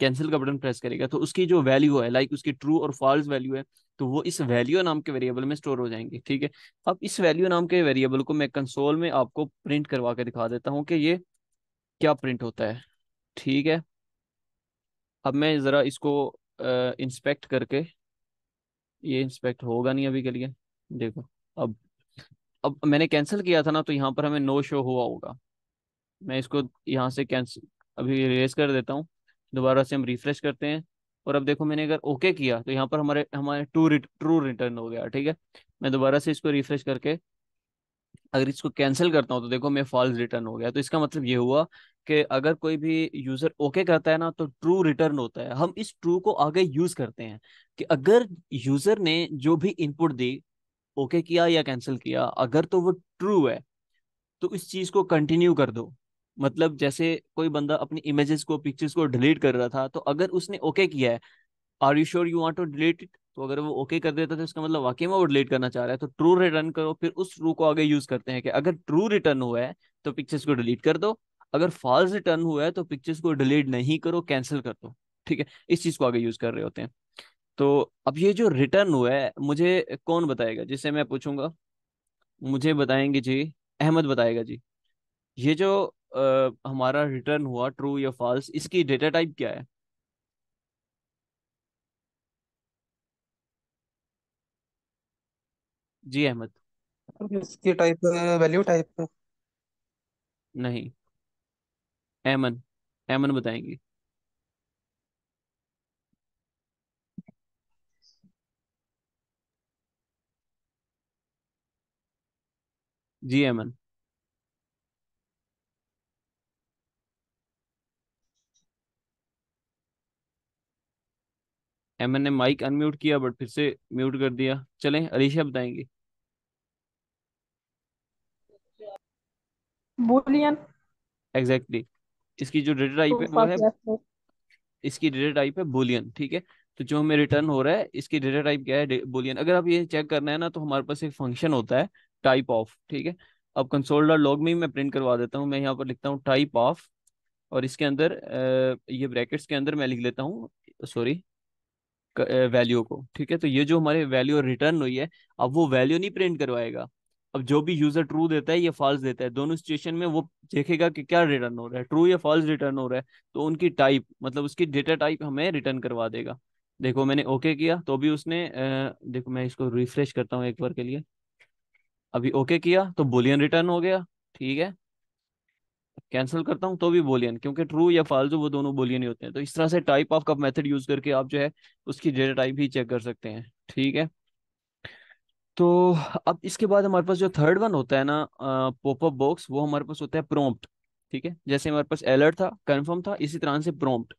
कैंसिल का बटन प्रेस करेगा तो उसकी जो वैल्यू है लाइक उसकी ट्रू और फॉल्स वैल्यू है तो वो इस वैल्यू नाम के वेरिएबल में स्टोर हो जाएंगे ठीक है अब इस वैल्यू नाम के वेरिएबल को मैं कंसोल में आपको प्रिंट करवा के दिखा देता हूँ कि ये क्या प्रिंट होता है ठीक है अब मैं ज़रा इसको इंस्पेक्ट करके ये इंस्पेक्ट होगा नहीं अभी के लिए देखो अब अब मैंने कैंसिल किया था ना तो यहाँ पर हमें नो शो हुआ होगा मैं इसको यहाँ से कैंसिल अभी रेस कर देता हूँ दोबारा से हम रिफ्रेश करते हैं और अब देखो मैंने अगर ओके किया तो यहाँ पर हमारे हमारे टू ट्रू रिटर्न हो गया ठीक है मैं दोबारा से इसको रिफ्रेश करके अगर इसको कैंसिल करता हूँ तो देखो मैं फॉल्स रिटर्न हो गया तो इसका मतलब ये हुआ कि अगर कोई भी यूजर ओके करता है ना तो ट्रू रिटर्न होता है हम इस ट्रू को आगे यूज करते हैं कि अगर यूजर ने जो भी इनपुट दी ओके किया या कैंसिल किया अगर तो वो ट्रू है तो इस चीज को कंटिन्यू कर दो मतलब जैसे कोई बंदा अपनी इमेजेस को पिक्चर्स को डिलीट कर रहा था तो अगर उसने ओके किया है are you sure you want to delete it तो अगर वो ओके कर देता है तो इसका मतलब वाकई में वो डिलीट करना चाह रहा है तो ट्रू रिटर्न करो फिर उस ट्रू को आगे यूज करते हैं कि अगर ट्रू रिटर्न हुआ है तो पिक्चर्स को डिलीट कर दो अगर फॉल्स रिटर्न हुआ है तो पिक्चर्स को डिलीट नहीं करो कैंसिल कर दो ठीक है इस चीज को आगे यूज कर रहे होते हैं तो अब ये जो रिटर्न हुआ है मुझे कौन बताएगा जिससे मैं पूछूंगा मुझे बताएंगे जी अहमद बताएगा जी ये जो आ, हमारा रिटर्न हुआ ट्रू या फॉल्स इसकी डेटा टाइप क्या है जी अहमद इसकी टाइप वैल्यू टाइप नहीं एमन एमन बताएंगे जी एमन एमएन ने माइक अनम्यूट किया बट फिर से म्यूट कर दिया चलें अलीशा बताएंगे बूलियन एग्जैक्टली exactly. इसकी जो डेटा टाइप है वो तो मतलब है इसकी डेटा टाइप है बूलियन ठीक है तो जो हमें रिटर्न हो रहा है इसकी डेटा टाइप क्या है बूलियन अगर आप ये चेक करना है ना तो हमारे पास एक फंक्शन होता है टाइप ऑफ ठीक है अब कंसोल डॉट लॉग में ही मैं प्रिंट करवा देता हूँ मैं यहाँ पर लिखता हूँ टाइप ऑफ और इसके अंदर ये ब्रैकेट्स के अंदर मैं लिख लेता हूँ सॉरी वैल्यू को ठीक है तो ये जो हमारे वैल्यू रिटर्न हुई है अब वो वैल्यू नहीं प्रिंट करवाएगा अब जो भी यूजर ट्रू देता है या फॉल्स देता है दोनों सिचुएशन में वो देखेगा कि क्या रिटर्न हो रहा है ट्रू या फॉल्स रिटर्न हो रहा है तो उनकी टाइप मतलब उसकी डेटा टाइप हमें रिटर्न करवा देगा देखो मैंने ओके किया तो भी उसने आ, देखो मैं इसको रिफ्रेश करता हूँ एक बार के लिए अभी ओके किया तो बुलियन रिटर्न हो गया ठीक है कैंसिल करता हूँ तो भी बोलियन क्योंकि ट्रू या फालतू वो दोनों बोलियन ही होते हैं तो इस तरह से type of cup method use करके आप जो है उसकी डेटा टाइप ही चेक कर सकते हैं ठीक है तो अब इसके बाद हमारे पास जो थर्ड वन होता है ना पॉपअप बॉक्स वो हमारे पास होता है प्रोम्प्ट ठीक है जैसे हमारे पास अलर्ट था कन्फर्म था इसी तरह से प्रोम्प्ट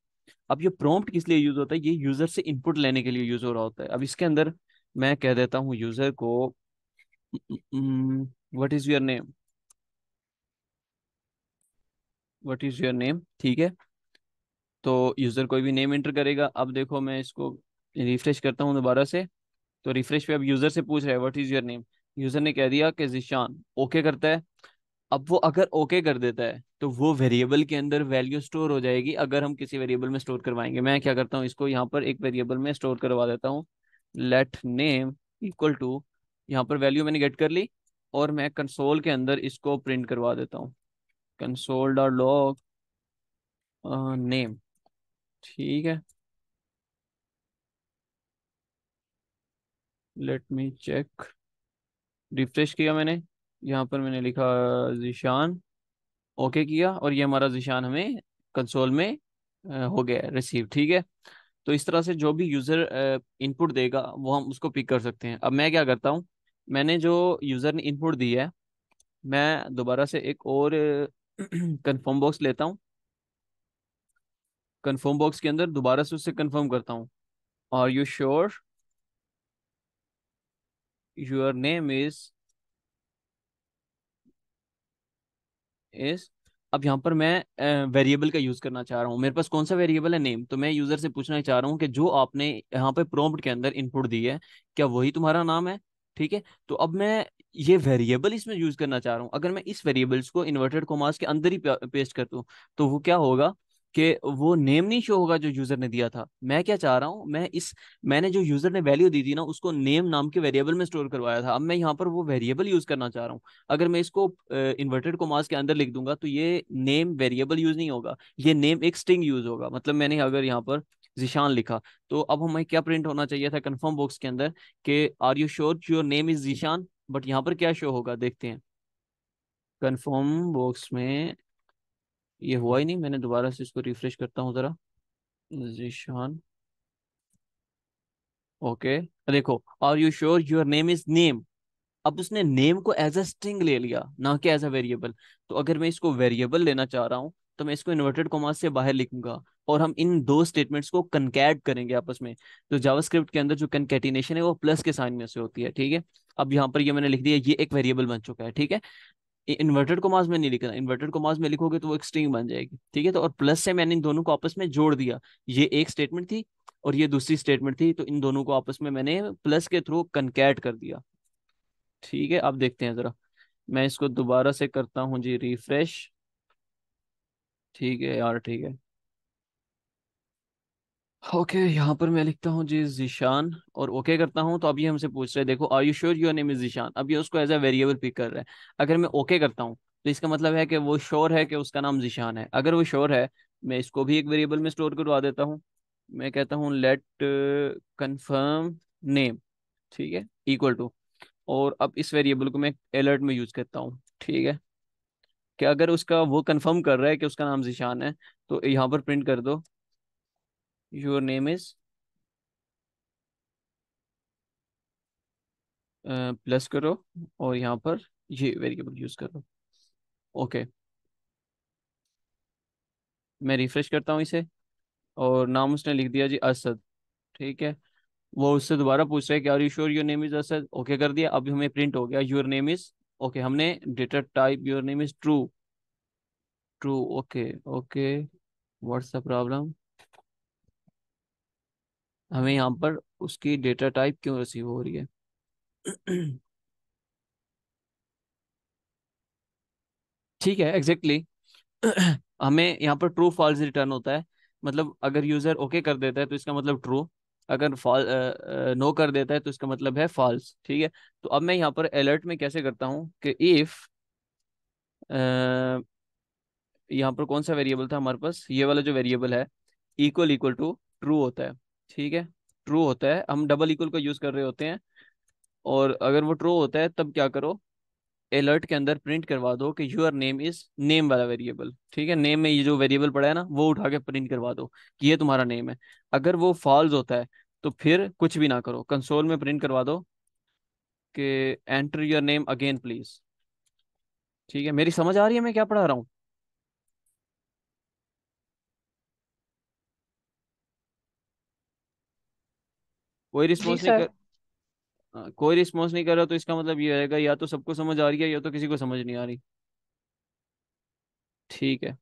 अब ये प्रोम्प्ट किस लिए यूज होता है ये यूजर से इनपुट लेने के लिए यूज हो रहा होता है अब इसके अंदर मैं कह देता हूँ यूजर को what is your name what is your name ठीक है तो यूजर कोई भी नेम एंटर करेगा अब देखो मैं इसको रिफ्रेश करता हूँ दोबारा से तो रिफ्रेश पे अब यूजर से पूछ रहा है what is your name user ने कह दिया कि जिशान ओके करता है अब वो अगर ओके कर देता है तो वो वेरिएबल के अंदर वैल्यू स्टोर हो जाएगी अगर हम किसी वेरिएबल में स्टोर करवाएंगे मैं क्या करता हूँ इसको यहाँ पर एक वेरिएबल में स्टोर करवा देता हूँ लेट नेम इक्वल टू यहाँ पर वैल्यू मैंने गेट कर ली और मैं कंसोल के अंदर इसको प्रिंट करवा देता हूँ कंसोल डॉट लॉग नेम ठीक है लेट मी चेक रिफ्रेश किया मैंने यहाँ पर मैंने लिखा जिशान ओके किया और ये हमारा जिशान हमें कंसोल में हो गया रिसीव ठीक है तो इस तरह से जो भी यूज़र इनपुट देगा वो हम उसको पिक कर सकते हैं अब मैं क्या करता हूँ मैंने जो यूज़र ने इनपुट दिया है मैं दोबारा से एक और कंफर्म [clears throat] बॉक्स लेता हूँ कंफर्म बॉक्स के अंदर दोबारा से उससे कंफर्म करता हूँ are you sure your name is is अब यहाँ पर मैं वेरिएबल का यूज करना चाह रहा हूँ मेरे पास कौन सा वेरिएबल है नेम तो मैं यूजर से पूछना चाह रहा हूँ कि जो आपने यहाँ पे प्रॉम्प्ट के अंदर इनपुट दी है क्या वही तुम्हारा नाम है ठीक है तो अब मैं ये वेरिएबल इसमें यूज करना चाह रहा हूँ अगर मैं इस वेरिएबल्स को इन्वर्टेड कोमास के अंदर ही पेस्ट कर दूँ तो वो क्या होगा कि वो नेम नहीं शो होगा जो यूजर ने दिया था मैं क्या चाह रहा हूँ मैं इस मैंने जो यूजर ने वैल्यू दी थी ना उसको नेम नाम के वेरिएबल में स्टोर करवाया था अब मैं यहाँ पर वो वेरिएबल यूज करना चाह रहा हूँ अगर मैं इसको इन्वर्टेड कोमास के अंदर लिख दूंगा तो ये नेम वेरिएबल यूज नहीं होगा ये नेम एक स्ट्रिंग यूज होगा मतलब मैंने अगर यहाँ पर जिशान लिखा तो अब हमें क्या प्रिंट होना चाहिए था कन्फर्म बॉक्स के अंदर कि are you sure your name is Zeeshan but यहाँ पर क्या शो होगा देखते हैं कन्फर्म बॉक्स में ये हुआ ही नहीं मैंने दोबारा से इसको रिफ्रेश करता हूँ ज़रा जीशान ओके okay. देखो are you sure your name is name अब उसने नेम को एज अ स्ट्रिंग ले लिया ना कि एज अ वेरिएबल तो अगर मैं इसको वेरिएबल लेना चाह रहा हूँ तो मैं इसको इन्वर्टेड कॉमर्स से बाहर लिखूंगा और हम इन दो स्टेटमेंट्स को कंकैट करेंगे आपस में तो जावास्क्रिप्ट के अंदर जो कनकेटिनेशन है वो प्लस के साइन में से होती है ठीक है अब यहाँ पर ये मैंने लिख दिया ये एक वेरिएबल बन चुका है ठीक है इन्वर्टेड कॉमास में नहीं लिखना इन्वर्टेड कॉमास में लिखोगे तो वो एक स्ट्रिंग बन जाएगी ठीक है तो और प्लस से मैंने इन दोनों को आपस में जोड़ दिया ये एक स्टेटमेंट थी और ये दूसरी स्टेटमेंट थी तो इन दोनों को आपस में मैंने प्लस के थ्रू कनकैट कर दिया ठीक है अब देखते हैं जरा मैं इसको दोबारा से करता हूँ जी रिफ्रेश ठीक है यार ठीक है ओके okay, यहाँ पर मैं लिखता हूँ जी जीशान और ओके okay करता हूँ तो अभी हमसे पूछ रहे हैं देखो are you sure your name is Zeeshan अब ये उसको एज अ वेरिएबल पिक कर रहा है अगर मैं ओके okay करता हूँ तो इसका मतलब है कि वो श्योर है कि उसका नाम जीशान है अगर वो श्योर है मैं इसको भी एक वेरिएबल में स्टोर करवा देता हूँ मैं कहता हूँ लेट कन्फर्म नेम ठीक है इक्वल टू और अब इस वेरिएबल को मैं अलर्ट में यूज करता हूँ ठीक है कि अगर उसका वो कन्फर्म कर रहा है कि उसका नाम जीशान है तो यहाँ पर प्रिंट कर दो your name is plus uh, करो और यहाँ पर ये वेरिएबल यूज करो ओके okay. मैं रिफ्रेश करता हूँ इसे और नाम उसने लिख दिया जी असद ठीक है वो उससे दोबारा पूछ रहे हैं कि are you sure your name is Asad okay कर दिया अभी हमें प्रिंट हो गया योर नेम इज ओके हमने data type your name is true true okay okay what's the problem हमें यहाँ पर उसकी डेटा टाइप क्यों रिसीव हो रही है ठीक है एग्जैक्टली exactly. हमें यहाँ पर ट्रू फॉल्स रिटर्न होता है मतलब अगर यूजर ओके okay कर देता है तो इसका मतलब ट्रू अगर फॉल नो कर देता है तो इसका मतलब है फॉल्स ठीक है तो अब मैं यहाँ पर अलर्ट में कैसे करता हूँ कि इफ यहाँ पर कौन सा वेरिएबल था हमारे पास ये वाला जो वेरिएबल है इक्वल इक्वल टू ट्रू होता है ठीक है ट्रू होता है हम डबल इक्वल का यूज कर रहे होते हैं और अगर वो ट्रू होता है तब क्या करो अलर्ट के अंदर प्रिंट करवा दो कि यूर नेम इज नेम वाला वेरिएबल ठीक है नेम में ये जो वेरिएबल पड़ा है ना वो उठा के प्रिंट करवा दो कि ये तुम्हारा नेम है अगर वो फॉल्स होता है तो फिर कुछ भी ना करो कंसोल में प्रिंट करवा दो कि enter your name again please ठीक है मेरी समझ आ रही है मैं क्या पढ़ा रहा हूँ कोई रिस्पॉन्स नहीं कर हाँ, कोई रिस्पॉन्स नहीं कर रहा तो इसका मतलब ये रहेगा या तो सबको समझ आ रही है या तो किसी को समझ नहीं आ रही ठीक है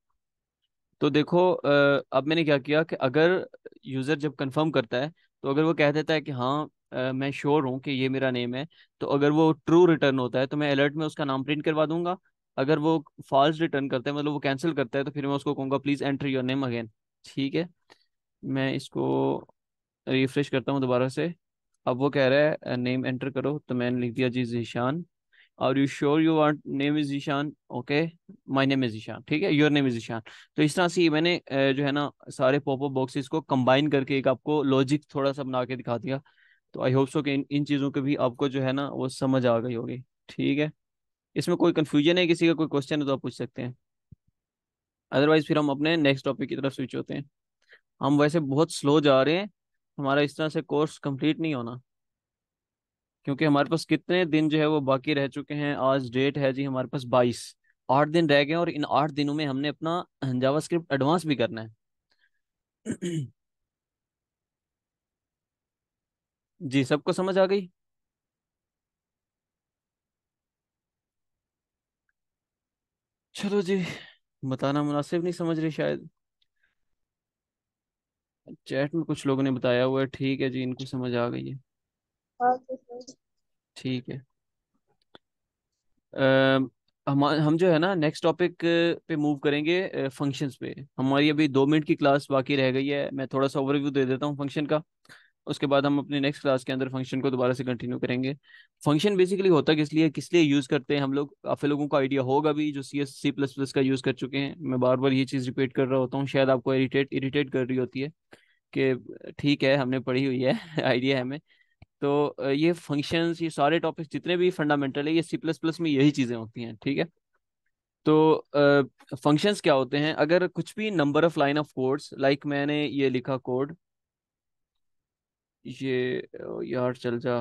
तो देखो अब मैंने क्या किया कि अगर यूज़र जब कंफर्म करता है तो अगर वो कह देता है कि हाँ मैं श्योर हूँ कि ये मेरा नेम है तो अगर वो ट्रू रिटर्न होता है तो मैं अलर्ट में उसका नाम प्रिंट करवा दूंगा अगर वो फॉल्स रिटर्न करता है मतलब वो कैंसिल करता है तो फिर मैं उसको कहूँगा please enter your name again ठीक है मैं इसको रिफ्रेश करता हूँ दोबारा से अब वो कह रहा है नेम एंटर करो तो मैंने लिख दिया जी जीशान और you sure you want name is Ishaan okay my name is Ishaan ठीक है योर नेम इज ईशान तो इस तरह से मैंने जो है ना सारे पॉपअप बॉक्सेस को कंबाइन करके एक आपको लॉजिक थोड़ा सा बना के दिखा दिया तो आई होप सो कि इन, इन चीज़ों के भी आपको जो है ना वो समझ आ गई होगी ठीक है इसमें कोई कन्फ्यूजन है किसी का कोई क्वेश्चन है तो आप पूछ सकते हैं अदरवाइज फिर हम अपने नेक्स्ट टॉपिक की तरफ स्विच होते हैं हम वैसे बहुत स्लो जा रहे हैं हमारा इस तरह से कोर्स कंप्लीट नहीं होना क्योंकि हमारे पास कितने दिन जो है वो बाकी रह चुके हैं आज डेट है जी हमारे पास बाईस आठ दिन रह गए और इन आठ दिनों में हमने अपना जावा स्क्रिप्ट एडवांस भी करना है [clears throat] जी सबको समझ आ गई चलो जी बताना मुनासिब नहीं समझ रही शायद चैट में कुछ लोगों ने बताया हुआ है ठीक है जी इनको समझ आ गई है हाँ, तो ठीक है हम हम जो है ना नेक्स्ट टॉपिक पे मूव करेंगे फंक्शंस पे हमारी अभी दो मिनट की क्लास बाकी रह गई है मैं थोड़ा सा ओवरव्यू दे देता हूँ फंक्शन का उसके बाद हम अपने नेक्स्ट क्लास के अंदर फंक्शन को दोबारा से कंटिन्यू करेंगे फंक्शन बेसिकली होता किस लिए किस लिए यूज़ करते हैं हम लोग आप लोगों को आइडिया होगा भी जो C S C plus plus का यूज़ कर चुके हैं मैं बार बार ये चीज़ रिपीट कर रहा होता हूँ शायद आपको इरीटेट इरीटेट कर रही होती है कि ठीक है हमने पढ़ी हुई है आइडिया [laughs] है हमें तो ये फंक्शंस ये सारे टॉपिक्स जितने भी फंडामेंटल है ये सी प्लस प्लस में यही चीज़ें होती हैं ठीक है तो फंक्शंस uh, क्या होते हैं अगर कुछ भी number of line of codes like मैंने ये लिखा कोड ये यार चल जा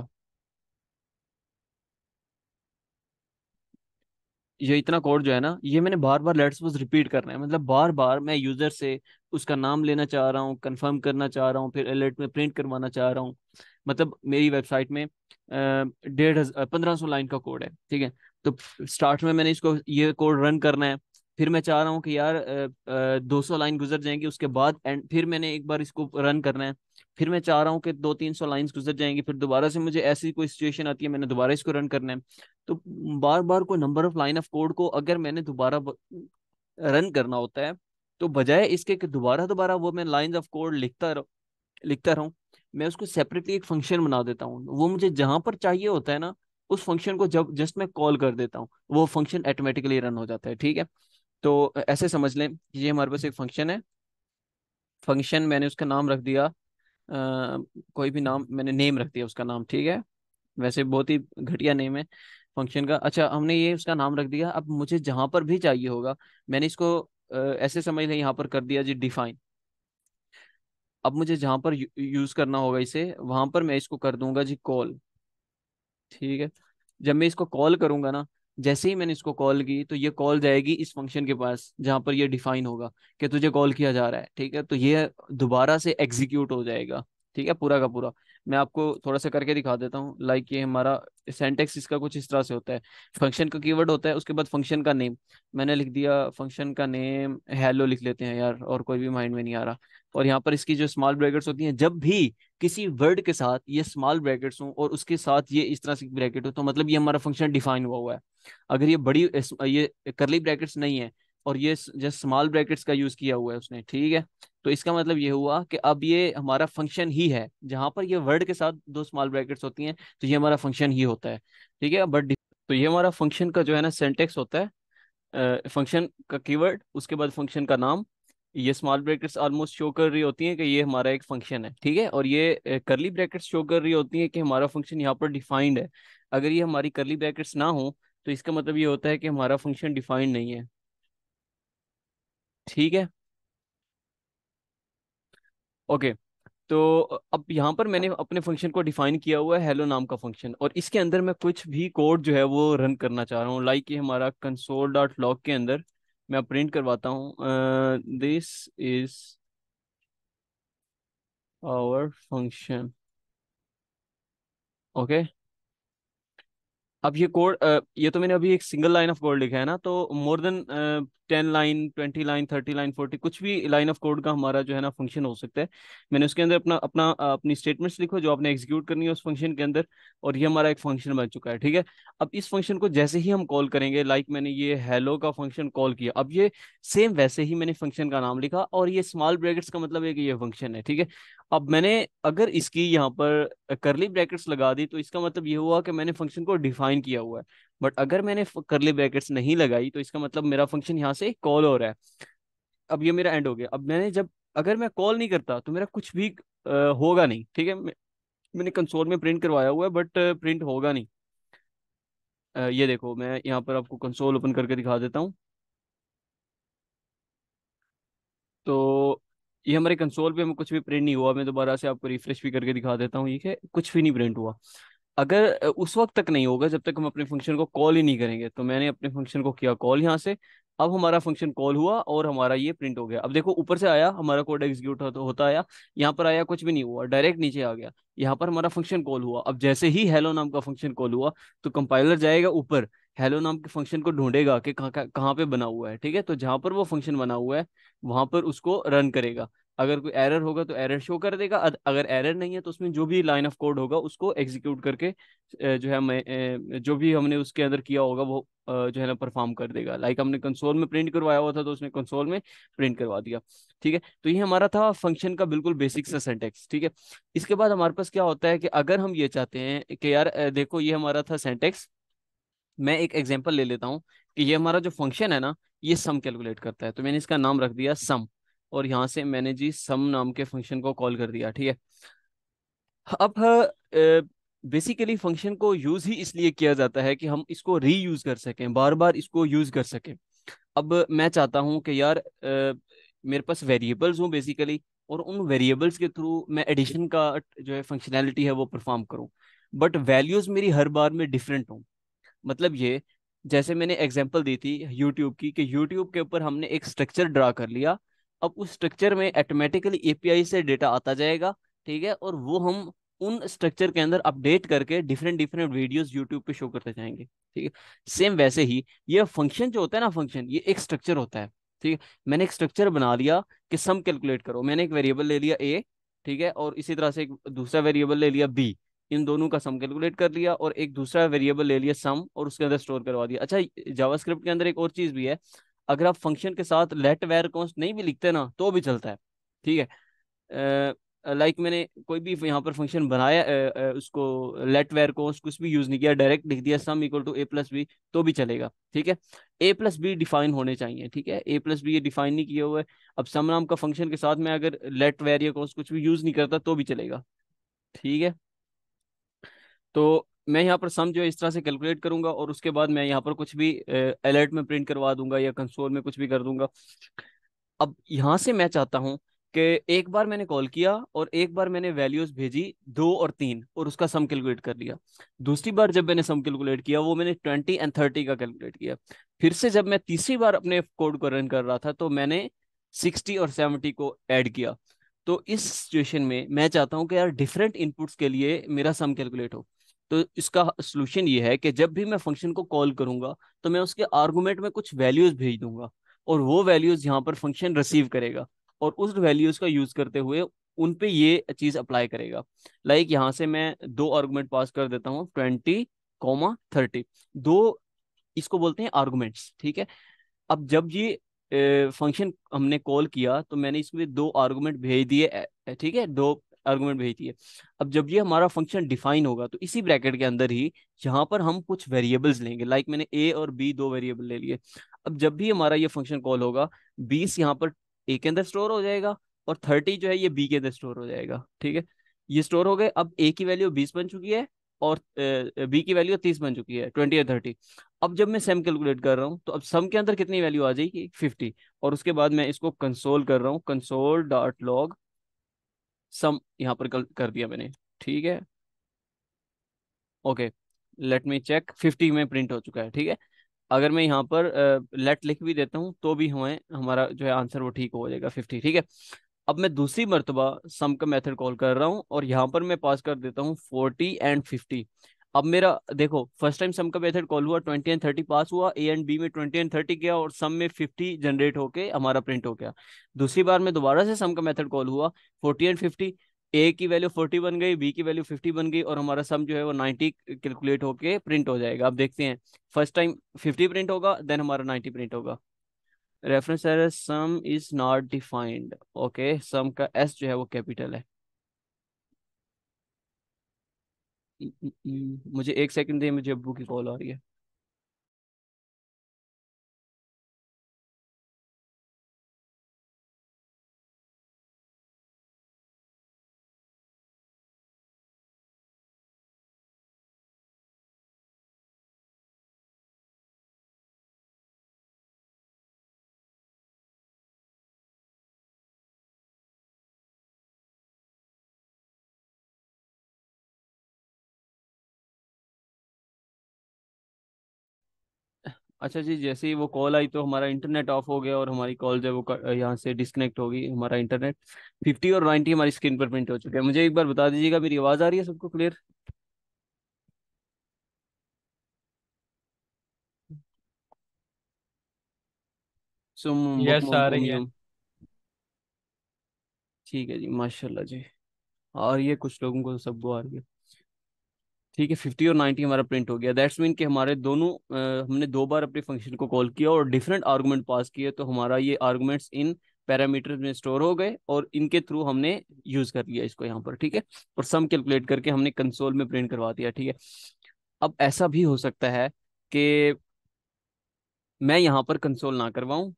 ये इतना कोड जो है ना ये मैंने बार बार लेट्स सपोज रिपीट करना है मतलब बार बार मैं यूजर से उसका नाम लेना चाह रहा हूँ कंफर्म करना चाह रहा हूँ फिर अलर्ट में प्रिंट करवाना चाह रहा हूँ मतलब मेरी वेबसाइट में डेढ़ हजार पंद्रह सौ लाइन का कोड है ठीक है तो स्टार्ट में मैंने इसको ये कोड रन करना है फिर मैं चाह रहा हूँ कि यार दो सौ लाइन गुजर जाएंगी उसके बाद एंड फिर मैंने एक बार इसको रन करना है फिर मैं चाह रहा हूँ कि दो तीन सौ लाइन्स गुजर जाएंगी फिर दोबारा से मुझे ऐसी कोई सिचुएशन आती है मैंने दोबारा इसको रन करना है तो बार बार कोई number of line of code को अगर मैंने दोबारा रन करना होता है तो बजाय इसके कि दोबारा दोबारा वो मैं लाइन ऑफ कोड लिखता रह, लिखता रहूँ मैं उसको सेपरेटली एक फंक्शन बना देता हूँ वो मुझे जहाँ पर चाहिए होता है ना उस फंक्शन को जब जस्ट मैं कॉल कर देता हूँ वो फंक्शन ऑटोमेटिकली रन हो जाता है ठीक है तो ऐसे समझ लें कि ये हमारे पास एक फंक्शन है फंक्शन मैंने उसका नाम रख दिया आ, कोई भी नाम मैंने नेम रख दिया उसका नाम ठीक है वैसे बहुत ही घटिया नेम है फंक्शन का अच्छा हमने ये उसका नाम रख दिया अब मुझे जहां पर भी चाहिए होगा मैंने इसको आ, ऐसे समझ लें यहाँ पर कर दिया जी डिफाइन अब मुझे जहां पर यूज करना होगा इसे वहां पर मैं इसको कर दूंगा जी कॉल ठीक है जब मैं इसको कॉल करूंगा ना जैसे ही मैंने इसको कॉल की तो ये कॉल जाएगी इस फंक्शन के पास जहाँ पर ये डिफाइन होगा कि तुझे कॉल किया जा रहा है ठीक है तो ये दोबारा से एग्जीक्यूट हो जाएगा ठीक है पूरा का पूरा मैं आपको थोड़ा सा करके दिखा देता हूँ लाइक ये हमारा सेंटेक्स इसका कुछ इस तरह से होता है फंक्शन का कीवर्ड होता है उसके बाद फंक्शन का नेम मैंने लिख दिया फंक्शन का नेम हेलो लिख लेते हैं यार और कोई भी माइंड में नहीं आ रहा और यहाँ पर इसकी जो स्मॉल ब्रैकेट्स होती हैं जब भी किसी वर्ड के साथ ये स्मॉल ब्रैकेट्स हों और उसके साथ ये इस तरह से ब्रैकेट हो तो मतलब ये हमारा फंक्शन डिफाइन हुआ हुआ है अगर ये बड़ी ये करली ब्रैकेट्स नहीं है और ये जो स्मॉल ब्रैकेट्स का यूज किया हुआ है उसने ठीक है तो इसका मतलब ये हुआ कि अब ये हमारा फंक्शन ही है जहां पर ये वर्ड के साथ दो स्मॉल ब्रैकेट्स होती हैं तो ये हमारा फंक्शन ही होता है ठीक है बट तो ये हमारा फंक्शन का जो है ना सेंटेक्स होता है फंक्शन का कीवर्ड उसके बाद फंक्शन का नाम ये स्मॉल ब्रैकेट्स ऑलमोस्ट शो कर रही होती हैं कि ये हमारा एक फंक्शन है ठीक है और ये करली ब्रैकेट्स शो कर रही होती हैं कि हमारा फंक्शन यहाँ पर डिफाइंड है अगर ये हमारी करली ब्रैकेट्स ना हो तो इसका मतलब ये होता है कि हमारा फंक्शन डिफाइंड नहीं है ठीक है ओके तो अब यहाँ पर मैंने अपने फंक्शन को डिफाइन किया हुआ है हेलो नाम का फंक्शन और इसके अंदर मैं कुछ भी कोड जो है वो रन करना चाह रहा हूँ लाइक ये हमारा कंसोल डॉट लॉग के अंदर मैं प्रिंट करवाता हूँ this is our function okay अब ये कोड ये तो मैंने अभी एक सिंगल लाइन ऑफ कोड लिखा है ना तो more than ten line twenty line thirty line forty कुछ भी लाइन ऑफ कोड का हमारा जो है ना फंक्शन हो सकता है मैंने उसके अंदर अपना अपना अपनी स्टेटमेंट्स लिखो जो आपने एग्जीक्यूट करनी है उस फंक्शन के अंदर और ये हमारा एक फंक्शन बन चुका है ठीक है अब इस फंक्शन को जैसे ही हम कॉल करेंगे लाइक like मैंने ये हेलो का फंक्शन कॉल किया अब ये सेम वैसे ही मैंने फंक्शन का नाम लिखा और ये स्मॉल ब्रैकेट्स का मतलब है कि ये फंक्शन है ठीक है अब मैंने अगर इसकी यहाँ पर करली ब्रैकेट्स लगा दी तो इसका मतलब ये हुआ कि मैंने फंक्शन को डिफाइन किया हुआ है बट अगर मैंने करली ब्रैकेट्स नहीं लगाई तो इसका मतलब मेरा फंक्शन यहाँ से कॉल हो रहा है अब ये मेरा एंड हो गया अब मैंने जब अगर मैं कॉल नहीं करता तो मेरा कुछ भी आ, होगा नहीं ठीक है मैंने कंसोल में प्रिंट करवाया हुआ है बट प्रिंट होगा नहीं आ, ये देखो मैं यहाँ पर आपको कंसोल ओपन करके दिखा देता हूँ तो ये हमारे कंसोल पे हमें कुछ भी प्रिंट नहीं हुआ मैं दोबारा से आपको रिफ्रेश भी करके दिखा देता हूँ ये कुछ भी नहीं प्रिंट हुआ अगर उस वक्त तक नहीं होगा जब तक हम अपने फंक्शन को कॉल ही नहीं करेंगे तो मैंने अपने फंक्शन को किया कॉल यहाँ से अब हमारा फंक्शन कॉल हुआ और हमारा ये प्रिंट हो गया अब देखो ऊपर से आया हमारा कोड एग्जीक्यूट हो, होता आया यहाँ पर आया कुछ भी नहीं हुआ डायरेक्ट नीचे आ गया यहाँ पर हमारा फंक्शन कॉल हुआ अब जैसे ही हेलो नाम का फंक्शन कॉल हुआ तो कंपाइलर जाएगा ऊपर हेलो नाम के फंक्शन को ढूंढेगा कि कहाँ कहाँ पे बना हुआ है ठीक है तो जहाँ पर वो फंक्शन बना हुआ है वहां पर उसको रन करेगा अगर कोई एरर होगा तो एरर शो कर देगा अगर एरर नहीं है तो उसमें जो भी लाइन ऑफ कोड होगा उसको एग्जीक्यूट करके जो है मैं जो भी हमने उसके अंदर किया होगा वो जो है ना परफॉर्म कर देगा लाइक हमने कंसोल में प्रिंट करवाया हुआ था तो उसने कंसोल में प्रिंट करवा दिया ठीक है तो ये हमारा था फंक्शन का बिल्कुल बेसिक सा सेंटेक्स ठीक है इसके बाद हमारे पास क्या होता है कि अगर हम ये चाहते हैं कि यार देखो ये हमारा था सेंटेक्स मैं एक एग्जाम्पल ले लेता हूँ कि ये हमारा जो फंक्शन है ना ये सम कैलकुलेट करता है तो मैंने इसका नाम रख दिया सम और यहाँ से मैंने जी सम नाम के फंक्शन को कॉल कर दिया ठीक है अब बेसिकली फंक्शन को यूज ही इसलिए किया जाता है कि हम इसको री यूज कर सकें बार बार इसको यूज कर सकें अब मैं चाहता हूँ कि यार आ, मेरे पास वेरिएबल्स हों बेसिकली और उन वेरिएबल्स के थ्रू मैं एडिशन का जो है फंक्शनैलिटी है वो परफॉर्म करूँ बट वैल्यूज मेरी हर बार में डिफरेंट हों मतलब ये जैसे मैंने एग्जाम्पल दी थी यूट्यूब की कि यूट्यूब के ऊपर हमने एक स्ट्रक्चर ड्रा कर लिया अब उस स्ट्रक्चर में ऑटोमेटिकली एपीआई से डेटा आता जाएगा ठीक है और वो हम उन स्ट्रक्चर के अंदर अपडेट करके डिफरेंट डिफरेंट वीडियोस यूट्यूब पे शो करते जाएंगे ठीक है सेम वैसे ही ये फंक्शन जो होता है ना फंक्शन ये एक स्ट्रक्चर होता है ठीक है मैंने एक स्ट्रक्चर बना लिया कि सम कैलकुलेट करो मैंने एक वेरिएबल ले लिया ए ठीक है और इसी तरह से एक दूसरा वेरिएबल ले लिया बी इन दोनों का सम कैलकुलेट कर लिया और एक दूसरा वेरिएबल ले लिया सम और उसके अंदर स्टोर करवा दिया अच्छा जावास्क्रिप्ट के अंदर एक और चीज़ भी है अगर आप फंक्शन के साथ लेट वेर कॉन्स नहीं भी लिखते ना तो भी चलता है ठीक है लाइक like मैंने कोई भी यहाँ पर फंक्शन बनाया आ, आ, उसको लेट वेयर कॉन्स कुछ भी यूज नहीं किया डायरेक्ट लिख दिया sum equal to A plus B तो भी चलेगा ठीक है ए प्लस बी डिफाइन होने चाहिए ठीक है ए प्लस बी ये डिफाइन नहीं किया हुआ है अब सम नाम का फंक्शन के साथ में अगर लेट वेर या कॉन्स कुछ भी यूज नहीं करता तो भी चलेगा ठीक है तो मैं यहाँ पर सम जो इस तरह से कैलकुलेट करूंगा और उसके बाद मैं यहाँ पर कुछ भी अलर्ट में प्रिंट करवा दूंगा या कंसोल में कुछ भी कर दूंगा अब यहाँ से मैं चाहता हूँ कि एक बार मैंने कॉल किया और एक बार मैंने वैल्यूज भेजी दो और तीन और उसका सम कैलकुलेट कर लिया दूसरी बार जब मैंने सम कैलकुलेट किया वो मैंने ट्वेंटी एंड थर्टी का कैलकुलेट किया फिर से जब मैं तीसरी बार अपने कोड को रन कर रहा था तो मैंने सिक्सटी और सेवेंटी को ऐड किया तो इस सिचुएशन में मैं चाहता हूँ कि यार डिफरेंट इनपुट्स के लिए मेरा सम कैलकुलेट हो तो इसका सोल्यूशन ये है कि जब भी मैं फंक्शन को कॉल करूंगा तो मैं उसके आर्गूमेंट में कुछ वैल्यूज भेज दूंगा और वो वैल्यूज यहाँ पर फंक्शन रिसीव करेगा और उस वैल्यूज का यूज करते हुए उन पे ये चीज अप्लाई करेगा लाइक like यहाँ से मैं दो आर्गूमेंट पास कर देता हूँ ट्वेंटी कॉमा थर्टी दो इसको बोलते हैं आर्गूमेंट्स ठीक है अब जब ये फंक्शन हमने कॉल किया तो मैंने इसमें दो आर्गूमेंट भेज दिए ठीक है दो आर्गूमेंट भेजती है अब जब ये हमारा फंक्शन डिफाइन होगा तो इसी ब्रैकेट के अंदर ही जहां पर हम कुछ वेरिएबल्स लेंगे लाइक like मैंने ए और बी दो वेरिएबल ले लिए अब जब भी हमारा ये फंक्शन कॉल होगा बीस यहाँ पर ए के अंदर स्टोर हो जाएगा और थर्टी जो है ये बी के अंदर स्टोर हो जाएगा ठीक है ये स्टोर हो गए अब ए की वैल्यू बीस बन चुकी है और बी की वैल्यू तीस बन चुकी है ट्वेंटी या थर्टी अब जब मैं सेम कैलकुलेट कर रहा हूँ तो अब सम के अंदर कितनी वैल्यू आ जाएगी फिफ्टी और उसके बाद मैं इसको कंसोल कर रहा हूँ कंसोल डॉट लॉग सम यहाँ पर कर दिया मैंने ठीक है okay let me check fifty में प्रिंट हो चुका है ठीक है अगर मैं यहाँ पर लेट uh, लिख भी देता हूँ तो भी हमें हमारा जो है आंसर वो ठीक हो जाएगा फिफ्टी ठीक है अब मैं दूसरी मरतबा सम का मेथड कॉल कर रहा हूँ और यहाँ पर मैं पास कर देता हूँ फोर्टी एंड फिफ्टी अब मेरा देखो फर्स्ट टाइम सम का मेथड कॉल हुआ ट्वेंटी एंड थर्टी पास हुआ ए एंड बी में ट्वेंटी एंड थर्टी गया और सम में फिफ्टी जनरेट होके हमारा प्रिंट हो गया दूसरी बार में दोबारा से सम का मेथड कॉल हुआ फोर्टी एंड फिफ्टी ए की वैल्यू फोर्टी बन गई बी की वैल्यू फिफ्टी बन गई और हमारा सम जो है वो नाइन्टी कैलकुलेट होके प्रिंट हो जाएगा आप देखते हैं फर्स्ट टाइम फिफ्टी प्रिंट होगा देन हमारा नाइन्टी प्रिंट होगा reference sum is not defined okay sum का एस जो है वो कैपिटल है मुझे एक सेकंड दे मुझे अबू की कॉल आ रही है अच्छा जी जैसे ही वो कॉल आई तो हमारा इंटरनेट ऑफ हो गया और हमारी कॉल जब वो यहाँ से डिस्कनेक्ट होगी हमारा इंटरनेट फिफ्टी और नाइनटी हमारी स्क्रीन पर प्रिंट हो चुका है मुझे एक बार बता दीजिएगा मेरी आवाज़ आ रही है सबको क्लियर यस आ रही है ठीक है जी माशाल्लाह जी और ये कुछ लोगों को सबको आ रही है ठीक है फिफ्टी और नाइन्टी हमारा प्रिंट हो गया दैट्स मीन कि हमारे दोनों आ, हमने दो बार अपने फंक्शन को कॉल किया और डिफरेंट आर्गूमेंट पास किए तो हमारा ये आर्गूमेंट्स इन पैरामीटर में स्टोर हो गए और इनके थ्रू हमने यूज कर लिया इसको यहाँ पर ठीक है और सम कैलकुलेट करके हमने कंसोल में प्रिंट करवा दिया ठीक है अब ऐसा भी हो सकता है कि मैं यहाँ पर कंसोल ना करवाऊँ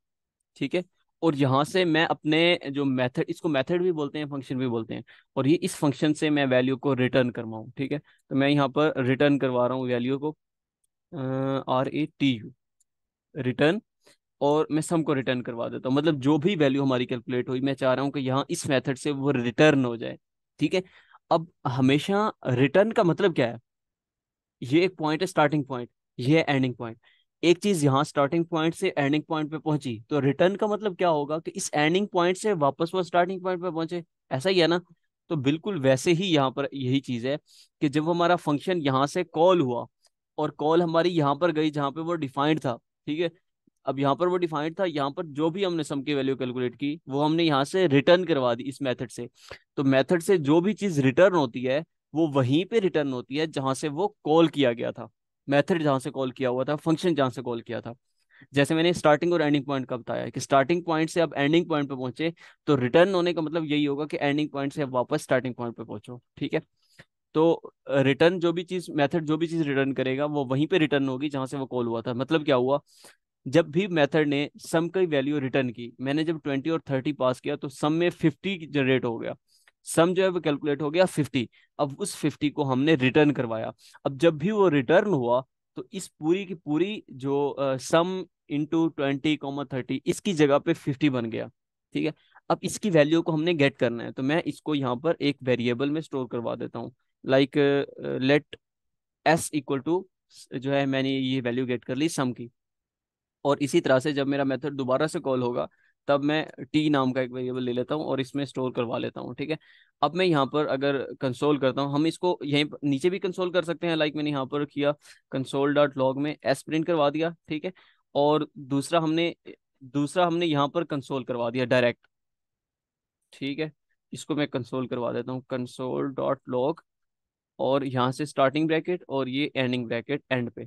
ठीक है और यहाँ से मैं अपने जो मेथड इसको मेथड भी बोलते हैं फंक्शन भी बोलते हैं और ये इस फंक्शन से मैं वैल्यू को रिटर्न करवाऊँ ठीक है तो मैं यहाँ पर रिटर्न करवा रहा हूँ वैल्यू को R A T U return और मैं सम को रिटर्न करवा देता हूँ मतलब जो भी वैल्यू हमारी कैलकुलेट हुई मैं चाह रहा हूँ कि यहाँ इस मेथड से वो रिटर्न हो जाए ठीक है अब हमेशा रिटर्न का मतलब क्या है ये एक पॉइंट है स्टार्टिंग पॉइंट ये है एंडिंग पॉइंट एक चीज यहाँ स्टार्टिंग पॉइंट से एंडिंग पॉइंट पे पहुंची तो रिटर्न का मतलब क्या होगा कि इस एंडिंग पॉइंट से वापस वो स्टार्टिंग पॉइंट पे पहुंचे ऐसा ही है ना तो बिल्कुल वैसे ही यहाँ पर यही चीज है कि जब हमारा फंक्शन यहाँ से कॉल हुआ और कॉल हमारी यहाँ पर गई जहाँ पे वो डिफाइंड था ठीक है अब यहाँ पर वो डिफाइंड था यहाँ पर जो भी हमने सम की वैल्यू कैलकुलेट की वो हमने यहाँ से रिटर्न करवा दी इस मेथड से तो मेथड से जो भी चीज रिटर्न होती है वो वहीं पे रिटर्न होती है जहां से वो कॉल किया गया था मेथड जहाँ से कॉल किया हुआ था फंक्शन जहाँ से कॉल किया था जैसे मैंने स्टार्टिंग और एंडिंग पॉइंट का बताया कि स्टार्टिंग पॉइंट से अब एंडिंग पॉइंट पे पहुंचे तो रिटर्न होने का मतलब यही होगा कि एंडिंग पॉइंट से वापस स्टार्टिंग पॉइंट पे पहुंचो ठीक है तो रिटर्न जो भी चीज मेथड जो भी चीज रिटर्न करेगा वो वहीं पे रिटर्न होगी जहां से वो कॉल हुआ था मतलब क्या हुआ जब भी मेथड ने सम की वैल्यू रिटर्न की मैंने जब ट्वेंटी और थर्टी पास किया तो सम में फिफ्टी जनरेट हो गया सम जो है वो कैलकुलेट हो गया फिफ्टी अब उस फिफ्टी को हमने रिटर्न करवाया अब जब भी वो रिटर्न हुआ तो इस पूरी की पूरी जो sum into twenty comma thirty इसकी जगह पे फिफ्टी बन गया ठीक है अब इसकी वैल्यू को हमने गेट करना है तो मैं इसको यहाँ पर एक वेरिएबल में स्टोर करवा देता हूँ like let S equal to जो है मैंने ये वैल्यू गेट कर ली सम की और इसी तरह से जब मेरा मेथड दोबारा से कॉल होगा तब मैं टी नाम का एक वेरिएबल ले लेता हूँ और इसमें स्टोर करवा लेता हूँ ठीक है अब मैं यहाँ पर अगर कंसोल करता हूँ हम इसको यहीं पर नीचे भी कंसोल कर सकते हैं लाइक मैंने यहाँ पर किया कंसोल डॉट लॉग में एस प्रिंट करवा दिया ठीक है और दूसरा हमने दूसरा हमने यहाँ पर कंसोल करवा दिया डायरेक्ट ठीक है इसको मैं कंसोल करवा देता हूँ कंसोल डॉट लॉग और यहाँ से स्टार्टिंग ब्रैकेट और ये एंडिंग ब्रैकेट एंड पे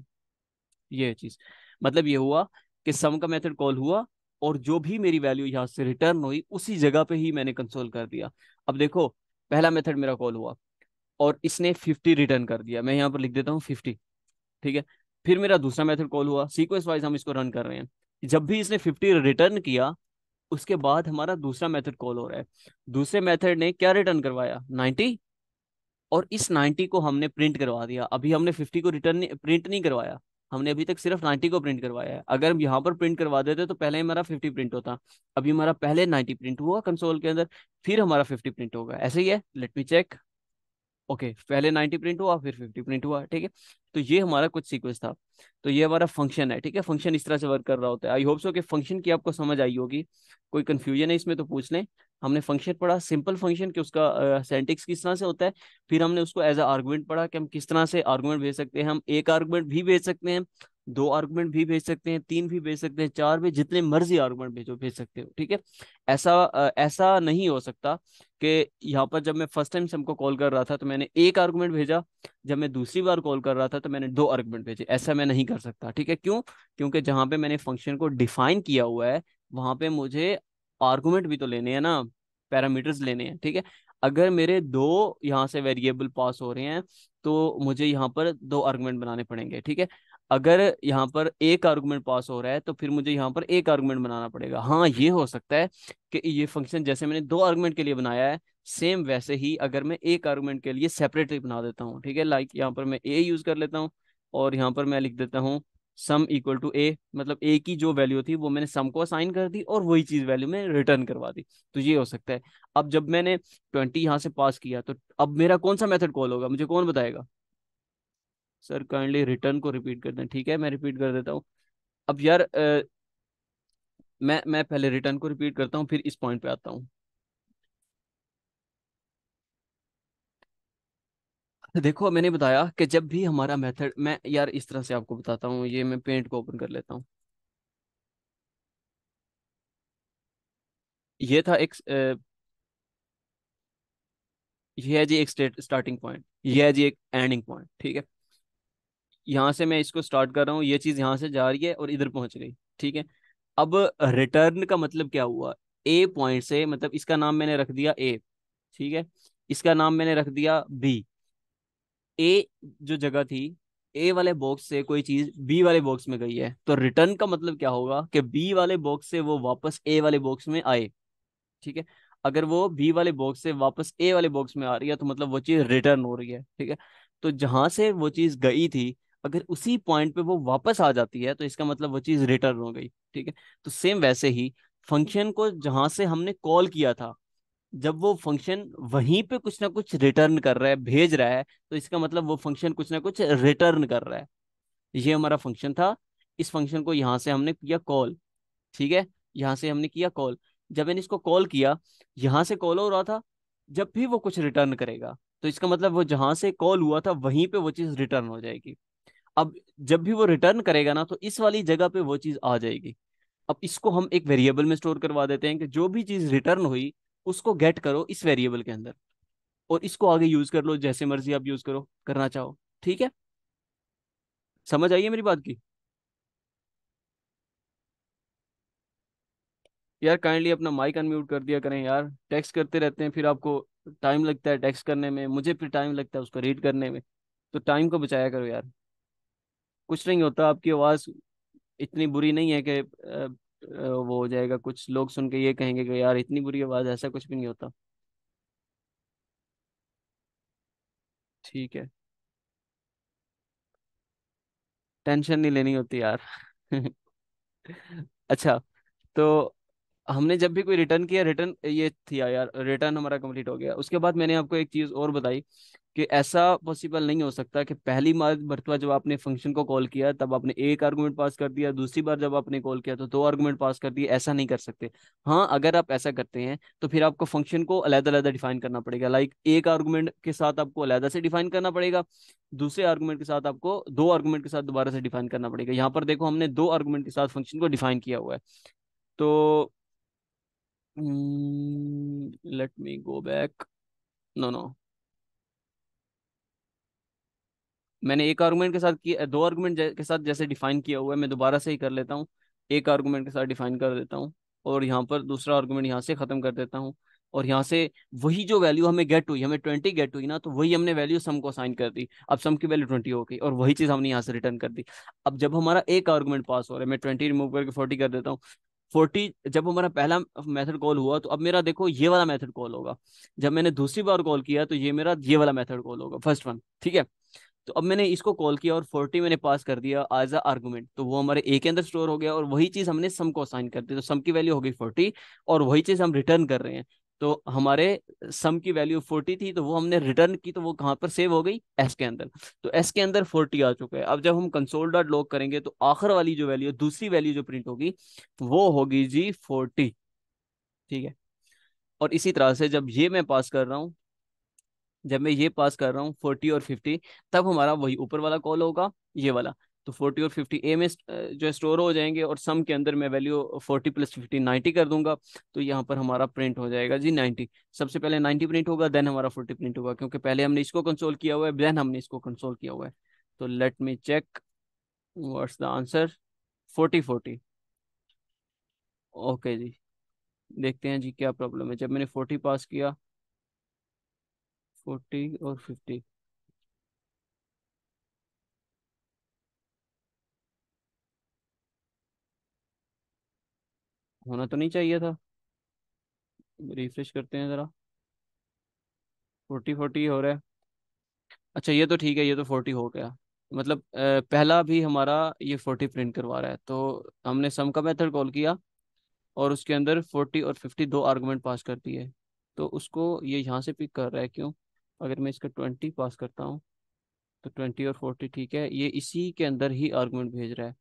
ये चीज़ मतलब ये हुआ कि सम का मेथड कॉल हुआ और जो भी मेरी वैल्यू यहाँ से रिटर्न हुई उसी जगह पे ही मैंने कंसोल कर दिया अब देखो पहला मेथड मेरा कॉल हुआ और इसने फिफ्टी रिटर्न कर दिया मैं यहाँ पर लिख देता हूँ फिफ्टी ठीक है फिर मेरा दूसरा मेथड कॉल हुआ सीक्वेंस वाइज हम इसको रन कर रहे हैं जब भी इसने फिफ्टी रिटर्न किया उसके बाद हमारा दूसरा मेथड कॉल हो रहा है दूसरे मेथड ने क्या रिटर्न करवाया नाइन्टी और इस नाइन्टी को हमने प्रिंट करवा दिया अभी हमने फिफ्टी को रिटर्न प्रिंट नहीं करवाया हमने अभी तक सिर्फ नाइन्टी को प्रिंट करवाया है अगर हम यहाँ पर प्रिंट करवा देते तो पहले हमारा फिफ्टी प्रिंट होता अभी हमारा पहले नाइन्टी प्रिंट हुआ कंसोल के अंदर फिर हमारा फिफ्टी प्रिंट होगा ऐसे ही है लेट मी चेक ओके पहले नाइन्टी प्रिंट हुआ फिर फिफ्टी प्रिंट हुआ ठीक है तो ये हमारा कुछ सीक्वेंस था तो ये हमारा फंक्शन है ठीक है फंक्शन इस तरह से वर्क कर रहा होता है आई होप सो कि फंक्शन की आपको समझ आई होगी कोई कंफ्यूजन है इसमें तो पूछ लें हमने फंक्शन पढ़ा सिंपल फंक्शन कि उसका सेंटिक्स uh, किस तरह से होता है फिर हमने उसको एज अ आर्गूमेंट पढ़ा कि हम किस तरह से आर्गूमेंट भेज सकते हैं हम एक आर्गूमेंट भी भेज सकते हैं दो आर्गूमेंट भी भेज सकते हैं तीन भी भेज सकते हैं चार भी जितने मर्जी आर्गूमेंट भेजो भेज सकते हो ठीक है ऐसा ऐसा नहीं हो सकता कि यहाँ पर जब मैं फर्स्ट टाइम सम को कॉल कर रहा था तो मैंने एक आर्गूमेंट भेजा जब मैं दूसरी बार कॉल कर रहा था तो मैंने दो आर्गूमेंट भेजे ऐसा मैं नहीं कर सकता ठीक है क्यों क्योंकि जहाँ पे मैंने फंक्शन को डिफाइन किया हुआ है वहां पे मुझे आर्गूमेंट भी तो लेने हैं ना पैरामीटर्स लेने हैं ठीक है अगर मेरे दो यहाँ से वेरिएबल पास हो रहे हैं तो मुझे यहाँ पर दो आर्गूमेंट बनाने पड़ेंगे ठीक है अगर यहाँ पर एक आर्गूमेंट पास हो रहा है तो फिर मुझे यहाँ पर एक आर्गूमेंट बनाना पड़ेगा हाँ ये हो सकता है कि ये फंक्शन जैसे मैंने दो आर्गूमेंट के लिए बनाया है सेम वैसे ही अगर मैं एक आर्गूमेंट के लिए सेपरेटली बना देता हूँ ठीक है लाइक यहाँ पर मैं ए यूज कर लेता हूँ और यहाँ पर मैं लिख देता हूँ सम इक्वल टू ए मतलब ए की जो वैल्यू थी वो मैंने सम को असाइन कर दी और वही चीज वैल्यू में रिटर्न करवा दी तो ये हो सकता है अब जब मैंने ट्वेंटी यहाँ से पास किया तो अब मेरा कौन सा मेथड कॉल होगा मुझे कौन बताएगा सर काइंडली रिटर्न को रिपीट कर दें ठीक है मैं रिपीट कर देता हूँ अब यार आ, मैं मैं पहले रिटर्न को रिपीट करता हूँ फिर इस पॉइंट पे आता हूँ देखो मैंने बताया कि जब भी हमारा मेथड मैं यार इस तरह से आपको बताता हूँ ये मैं पेंट को ओपन कर लेता हूँ ये था एक आ, ये है जी एक स्टार्टिंग पॉइंट ये है जी एक एंडिंग पॉइंट ठीक है यहाँ से मैं इसको स्टार्ट कर रहा हूँ ये चीज़ यहाँ से जा रही है और इधर पहुंच गई ठीक है अब रिटर्न का मतलब क्या हुआ ए पॉइंट से मतलब इसका नाम मैंने रख दिया ए ठीक है इसका नाम मैंने रख दिया बी ए जो जगह थी ए वाले बॉक्स से कोई चीज बी वाले बॉक्स में गई है तो रिटर्न का मतलब क्या होगा कि बी वाले बॉक्स से वो वापस ए वाले बॉक्स में आए ठीक है अगर वो बी वाले बॉक्स से वापस ए वाले बॉक्स में आ रही है तो मतलब वो चीज रिटर्न हो रही है ठीक है तो जहां से वो चीज गई थी अगर उसी पॉइंट पे वो वापस आ जाती है तो इसका मतलब वो चीज रिटर्न हो गई ठीक है तो सेम वैसे ही फंक्शन को जहां से हमने कॉल किया था जब वो फंक्शन वहीं पे कुछ ना कुछ रिटर्न कर रहा है भेज रहा है तो इसका मतलब वो फंक्शन कुछ ना कुछ रिटर्न कर रहा है ये हमारा फंक्शन था इस फंक्शन को यहाँ से हमने किया कॉल ठीक है यहाँ से हमने किया कॉल जब मैंने इसको कॉल किया यहाँ से कॉल हो रहा था जब भी वो कुछ रिटर्न करेगा तो इसका मतलब वो जहाँ से कॉल हुआ था वहीं पे वो चीज़ रिटर्न हो जाएगी अब जब भी वो रिटर्न करेगा ना तो इस वाली जगह पे वो चीज आ जाएगी अब इसको हम एक वेरिएबल में स्टोर करवा देते हैं कि जो भी चीज रिटर्न हुई उसको गेट करो इस वेरिएबल के अंदर और इसको आगे यूज कर लो जैसे मर्जी आप यूज करो करना चाहो ठीक है समझ आई है मेरी बात की यार काइंडली अपना माइक अनम्यूट कर दिया करें यार टेक्स्ट करते रहते हैं फिर आपको टाइम लगता है टेक्स्ट करने में मुझे फिर टाइम लगता है उसको रीड करने में तो टाइम को बचाया करो यार कुछ नहीं होता आपकी आवाज़ इतनी बुरी नहीं है कि वो हो जाएगा कुछ लोग सुन के ये कहेंगे कि यार इतनी बुरी आवाज़ ऐसा कुछ भी नहीं होता ठीक है टेंशन नहीं लेनी होती यार [laughs] अच्छा तो हमने जब भी कोई रिटर्न किया रिटर्न ये थी यार रिटर्न हमारा कंप्लीट हो गया उसके बाद मैंने आपको एक चीज़ और बताई कि ऐसा पॉसिबल नहीं हो सकता कि पहली बार मरतबा जब आपने फंक्शन को कॉल किया तब आपने एक आर्गूमेंट पास कर दिया दूसरी बार जब आपने कॉल किया तो दो आर्गूमेंट पास कर दिए ऐसा नहीं कर सकते हाँ अगर आप ऐसा करते हैं तो फिर आपको फंक्शन को अलग अलग डिफाइन करना पड़ेगा लाइक एक आर्गूमेंट के साथ आपको अलग से डिफाइन करना पड़ेगा दूसरे आर्गूमेंट के साथ आपको दो आर्गूमेंट के साथ दोबारा से डिफाइन करना पड़ेगा यहाँ पर देखो हमने दो आर्गूमेंट के साथ फंक्शन को डिफाइन किया हुआ है तो let me go back no no मैंने एक आर्गूमेंट के साथ किया दो आर्गूमेंट के साथ जैसे डिफाइन किया हुआ है मैं दोबारा से ही कर लेता हूँ एक आर्गूमेंट के साथ डिफाइन कर देता हूँ और यहाँ पर दूसरा आर्गूमेंट यहाँ से खत्म कर देता हूँ और यहाँ से वही जो वैल्यू हमें गेट हुई हमें ट्वेंटी गेट हुई ना तो वही हमने वैल्यू सम को असाइन कर दी अब सम की वैल्यू ट्वेंटी हो गई और वही चीज़ हमने यहाँ से रिटर्न कर दी अब जब हमारा एक आर्गूमेंट पास हो रहा है मैं ट्वेंटी रिमूव करके फोर्टी कर देता हूँ फोर्टी जब हमारा पहला मेथड कॉल हुआ तो अब मेरा देखो ये वाला मेथड कॉल होगा जब मैंने दूसरी बार कॉल किया तो ये मेरा ये वाला मेथड कॉल होगा फर्स्ट वन ठीक है तो अब मैंने इसको कॉल किया और फोर्टी मैंने पास कर दिया एज अ आर्गूमेंट तो वो हमारे ए के अंदर स्टोर हो गया और वही चीज हमने सम को असाइन कर दी तो सम की वैल्यू हो गई फोर्टी और वही चीज हम रिटर्न कर रहे हैं तो हमारे सम की वैल्यू फोर्टी थी तो वो हमने रिटर्न की तो वो कहाँ पर सेव हो गई एस के अंदर तो एस के अंदर फोर्टी आ चुका है अब जब हम कंसोल डॉट लॉग करेंगे तो आखिर वाली जो वैल्यू दूसरी वैल्यू जो प्रिंट होगी वो होगी जी फोर्टी ठीक है और इसी तरह से जब ये मैं पास कर रहा हूँ जब मैं ये पास कर रहा हूँ फोर्टी और फिफ्टी तब हमारा वही ऊपर वाला कॉल होगा ये वाला तो फोर्टी और फिफ्टी ए में जो है स्टोर हो जाएंगे और सम के अंदर मैं value forty plus fifty ninety कर दूंगा तो यहाँ पर हमारा प्रिंट हो जाएगा जी नाइन्टी सबसे पहले नाइन्टी प्रिंट होगा देन हमारा फोर्टी प्रिंट होगा क्योंकि पहले हमने इसको कंसोल किया हुआ है देन हमने इसको कंसोल किया हुआ है तो let me check what's the answer forty forty okay जी देखते हैं जी क्या प्रॉब्लम है जब मैंने फोर्टी पास किया फोर्टी और फिफ्टी होना तो नहीं चाहिए था रिफ्रेश करते हैं ज़रा फोर्टी फोर्टी हो रहा है अच्छा ये तो ठीक है ये तो फोर्टी हो गया मतलब पहला भी हमारा ये फोर्टी प्रिंट करवा रहा है तो हमने सम का मेथड कॉल किया और उसके अंदर फोर्टी और फिफ्टी दो आर्गूमेंट पास कर दिए तो उसको ये यहाँ से पिक कर रहा है क्यों अगर मैं इसका ट्वेंटी पास करता हूँ तो ट्वेंटी और फोर्टी ठीक है ये इसी के अंदर ही आर्गूमेंट भेज रहा है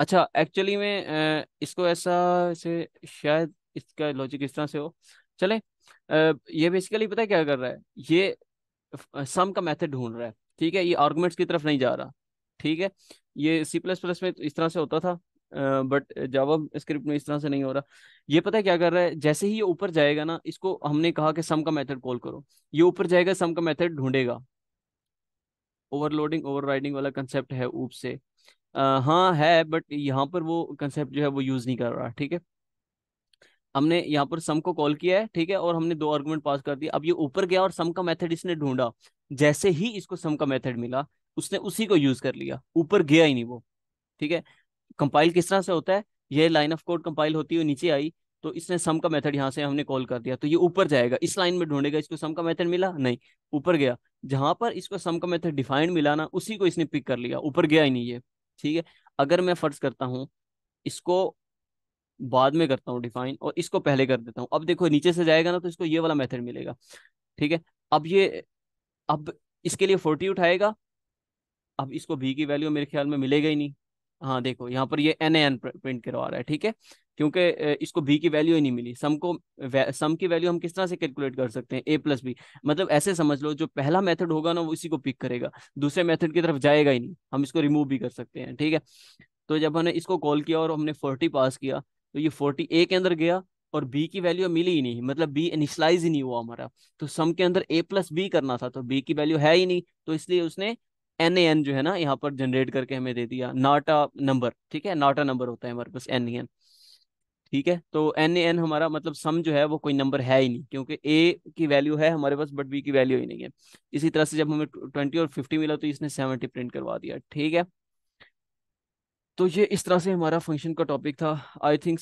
अच्छा एक्चुअली में इसको ऐसा से शायद इसका लॉजिक इस तरह से हो चले ये बेसिकली पता है क्या कर रहा है ये सम का मेथड ढूंढ रहा है ठीक है ये आर्गूमेंट्स की तरफ नहीं जा रहा ठीक है ये सी प्लस प्लस में इस तरह से होता था बट जावा स्क्रिप्ट में इस तरह से नहीं हो रहा ये पता है क्या कर रहा है जैसे ही ये ऊपर जाएगा ना इसको हमने कहा कि सम का मेथड कॉल करो ये ऊपर जाएगा सम का मेथड ढूंढेगा ओवरलोडिंग ओवरराइडिंग वाला कंसेप्ट है ऊप से आ, हाँ है बट यहाँ पर वो कंसेप्ट जो है वो यूज नहीं कर रहा ठीक है हमने यहाँ पर सम को कॉल किया है ठीक है और हमने दो आर्गुमेंट पास कर दिया अब ये ऊपर गया और सम का मेथड इसने ढूंढा जैसे ही इसको सम का मेथड मिला उसने उसी को यूज कर लिया ऊपर गया ही नहीं वो ठीक है कंपाइल किस तरह से होता है ये लाइन ऑफ कोड कंपाइल होती हुई नीचे आई तो इसने सम का मेथड यहाँ से हमने कॉल कर दिया तो ये ऊपर जाएगा इस लाइन में ढूंढेगा इसको सम का मेथड मिला नहीं ऊपर गया जहां पर इसको सम का मेथड डिफाइंड मिला ना उसी को इसने पिक कर लिया ऊपर गया ही नहीं ये ठीक है अगर मैं फर्ज करता हूँ इसको बाद में करता हूँ डिफाइन और इसको पहले कर देता हूँ अब देखो नीचे से जाएगा ना तो इसको ये वाला मेथड मिलेगा ठीक है अब ये अब इसके लिए फोर्टी उठाएगा अब इसको बी की वैल्यू मेरे ख्याल में मिलेगा ही नहीं हाँ देखो यहाँ पर ये एन ए एन प्रिंट करवा रहा है ठीक है क्योंकि इसको बी की वैल्यू ही नहीं मिली सम को सम की वैल्यू हम किस तरह से कैलकुलेट कर सकते हैं ए प्लस बी मतलब ऐसे समझ लो जो पहला मेथड होगा ना वो इसी को पिक करेगा दूसरे मेथड की तरफ जाएगा ही नहीं हम इसको रिमूव भी कर सकते हैं ठीक है तो जब हमने इसको कॉल किया और हमने फोर्टी पास किया तो ये फोर्टी ए के अंदर गया और बी की वैल्यू मिली ही नहीं मतलब बी इनिशलाइज ही नहीं हुआ हमारा तो सम के अंदर ए प्लस बी करना था तो बी की वैल्यू है ही नहीं तो इसलिए उसने एन ए एन जो है ना यहाँ पर जनरेट करके हमें दे दिया नाटा नंबर ठीक है नाटा नंबर होता है हमारे पास एन ए एन ठीक है तो एन ए एन हमारा मतलब सम जो है वो कोई नंबर है ही नहीं क्योंकि ए की वैल्यू है हमारे पास बट बी की वैल्यू ही नहीं है इसी तरह से जब हमें ट्वेंटी और फिफ्टी मिला तो इसने सेवेंटी प्रिंट करवा दिया ठीक है तो ये इस तरह से हमारा फंक्शन का टॉपिक था आई थिंक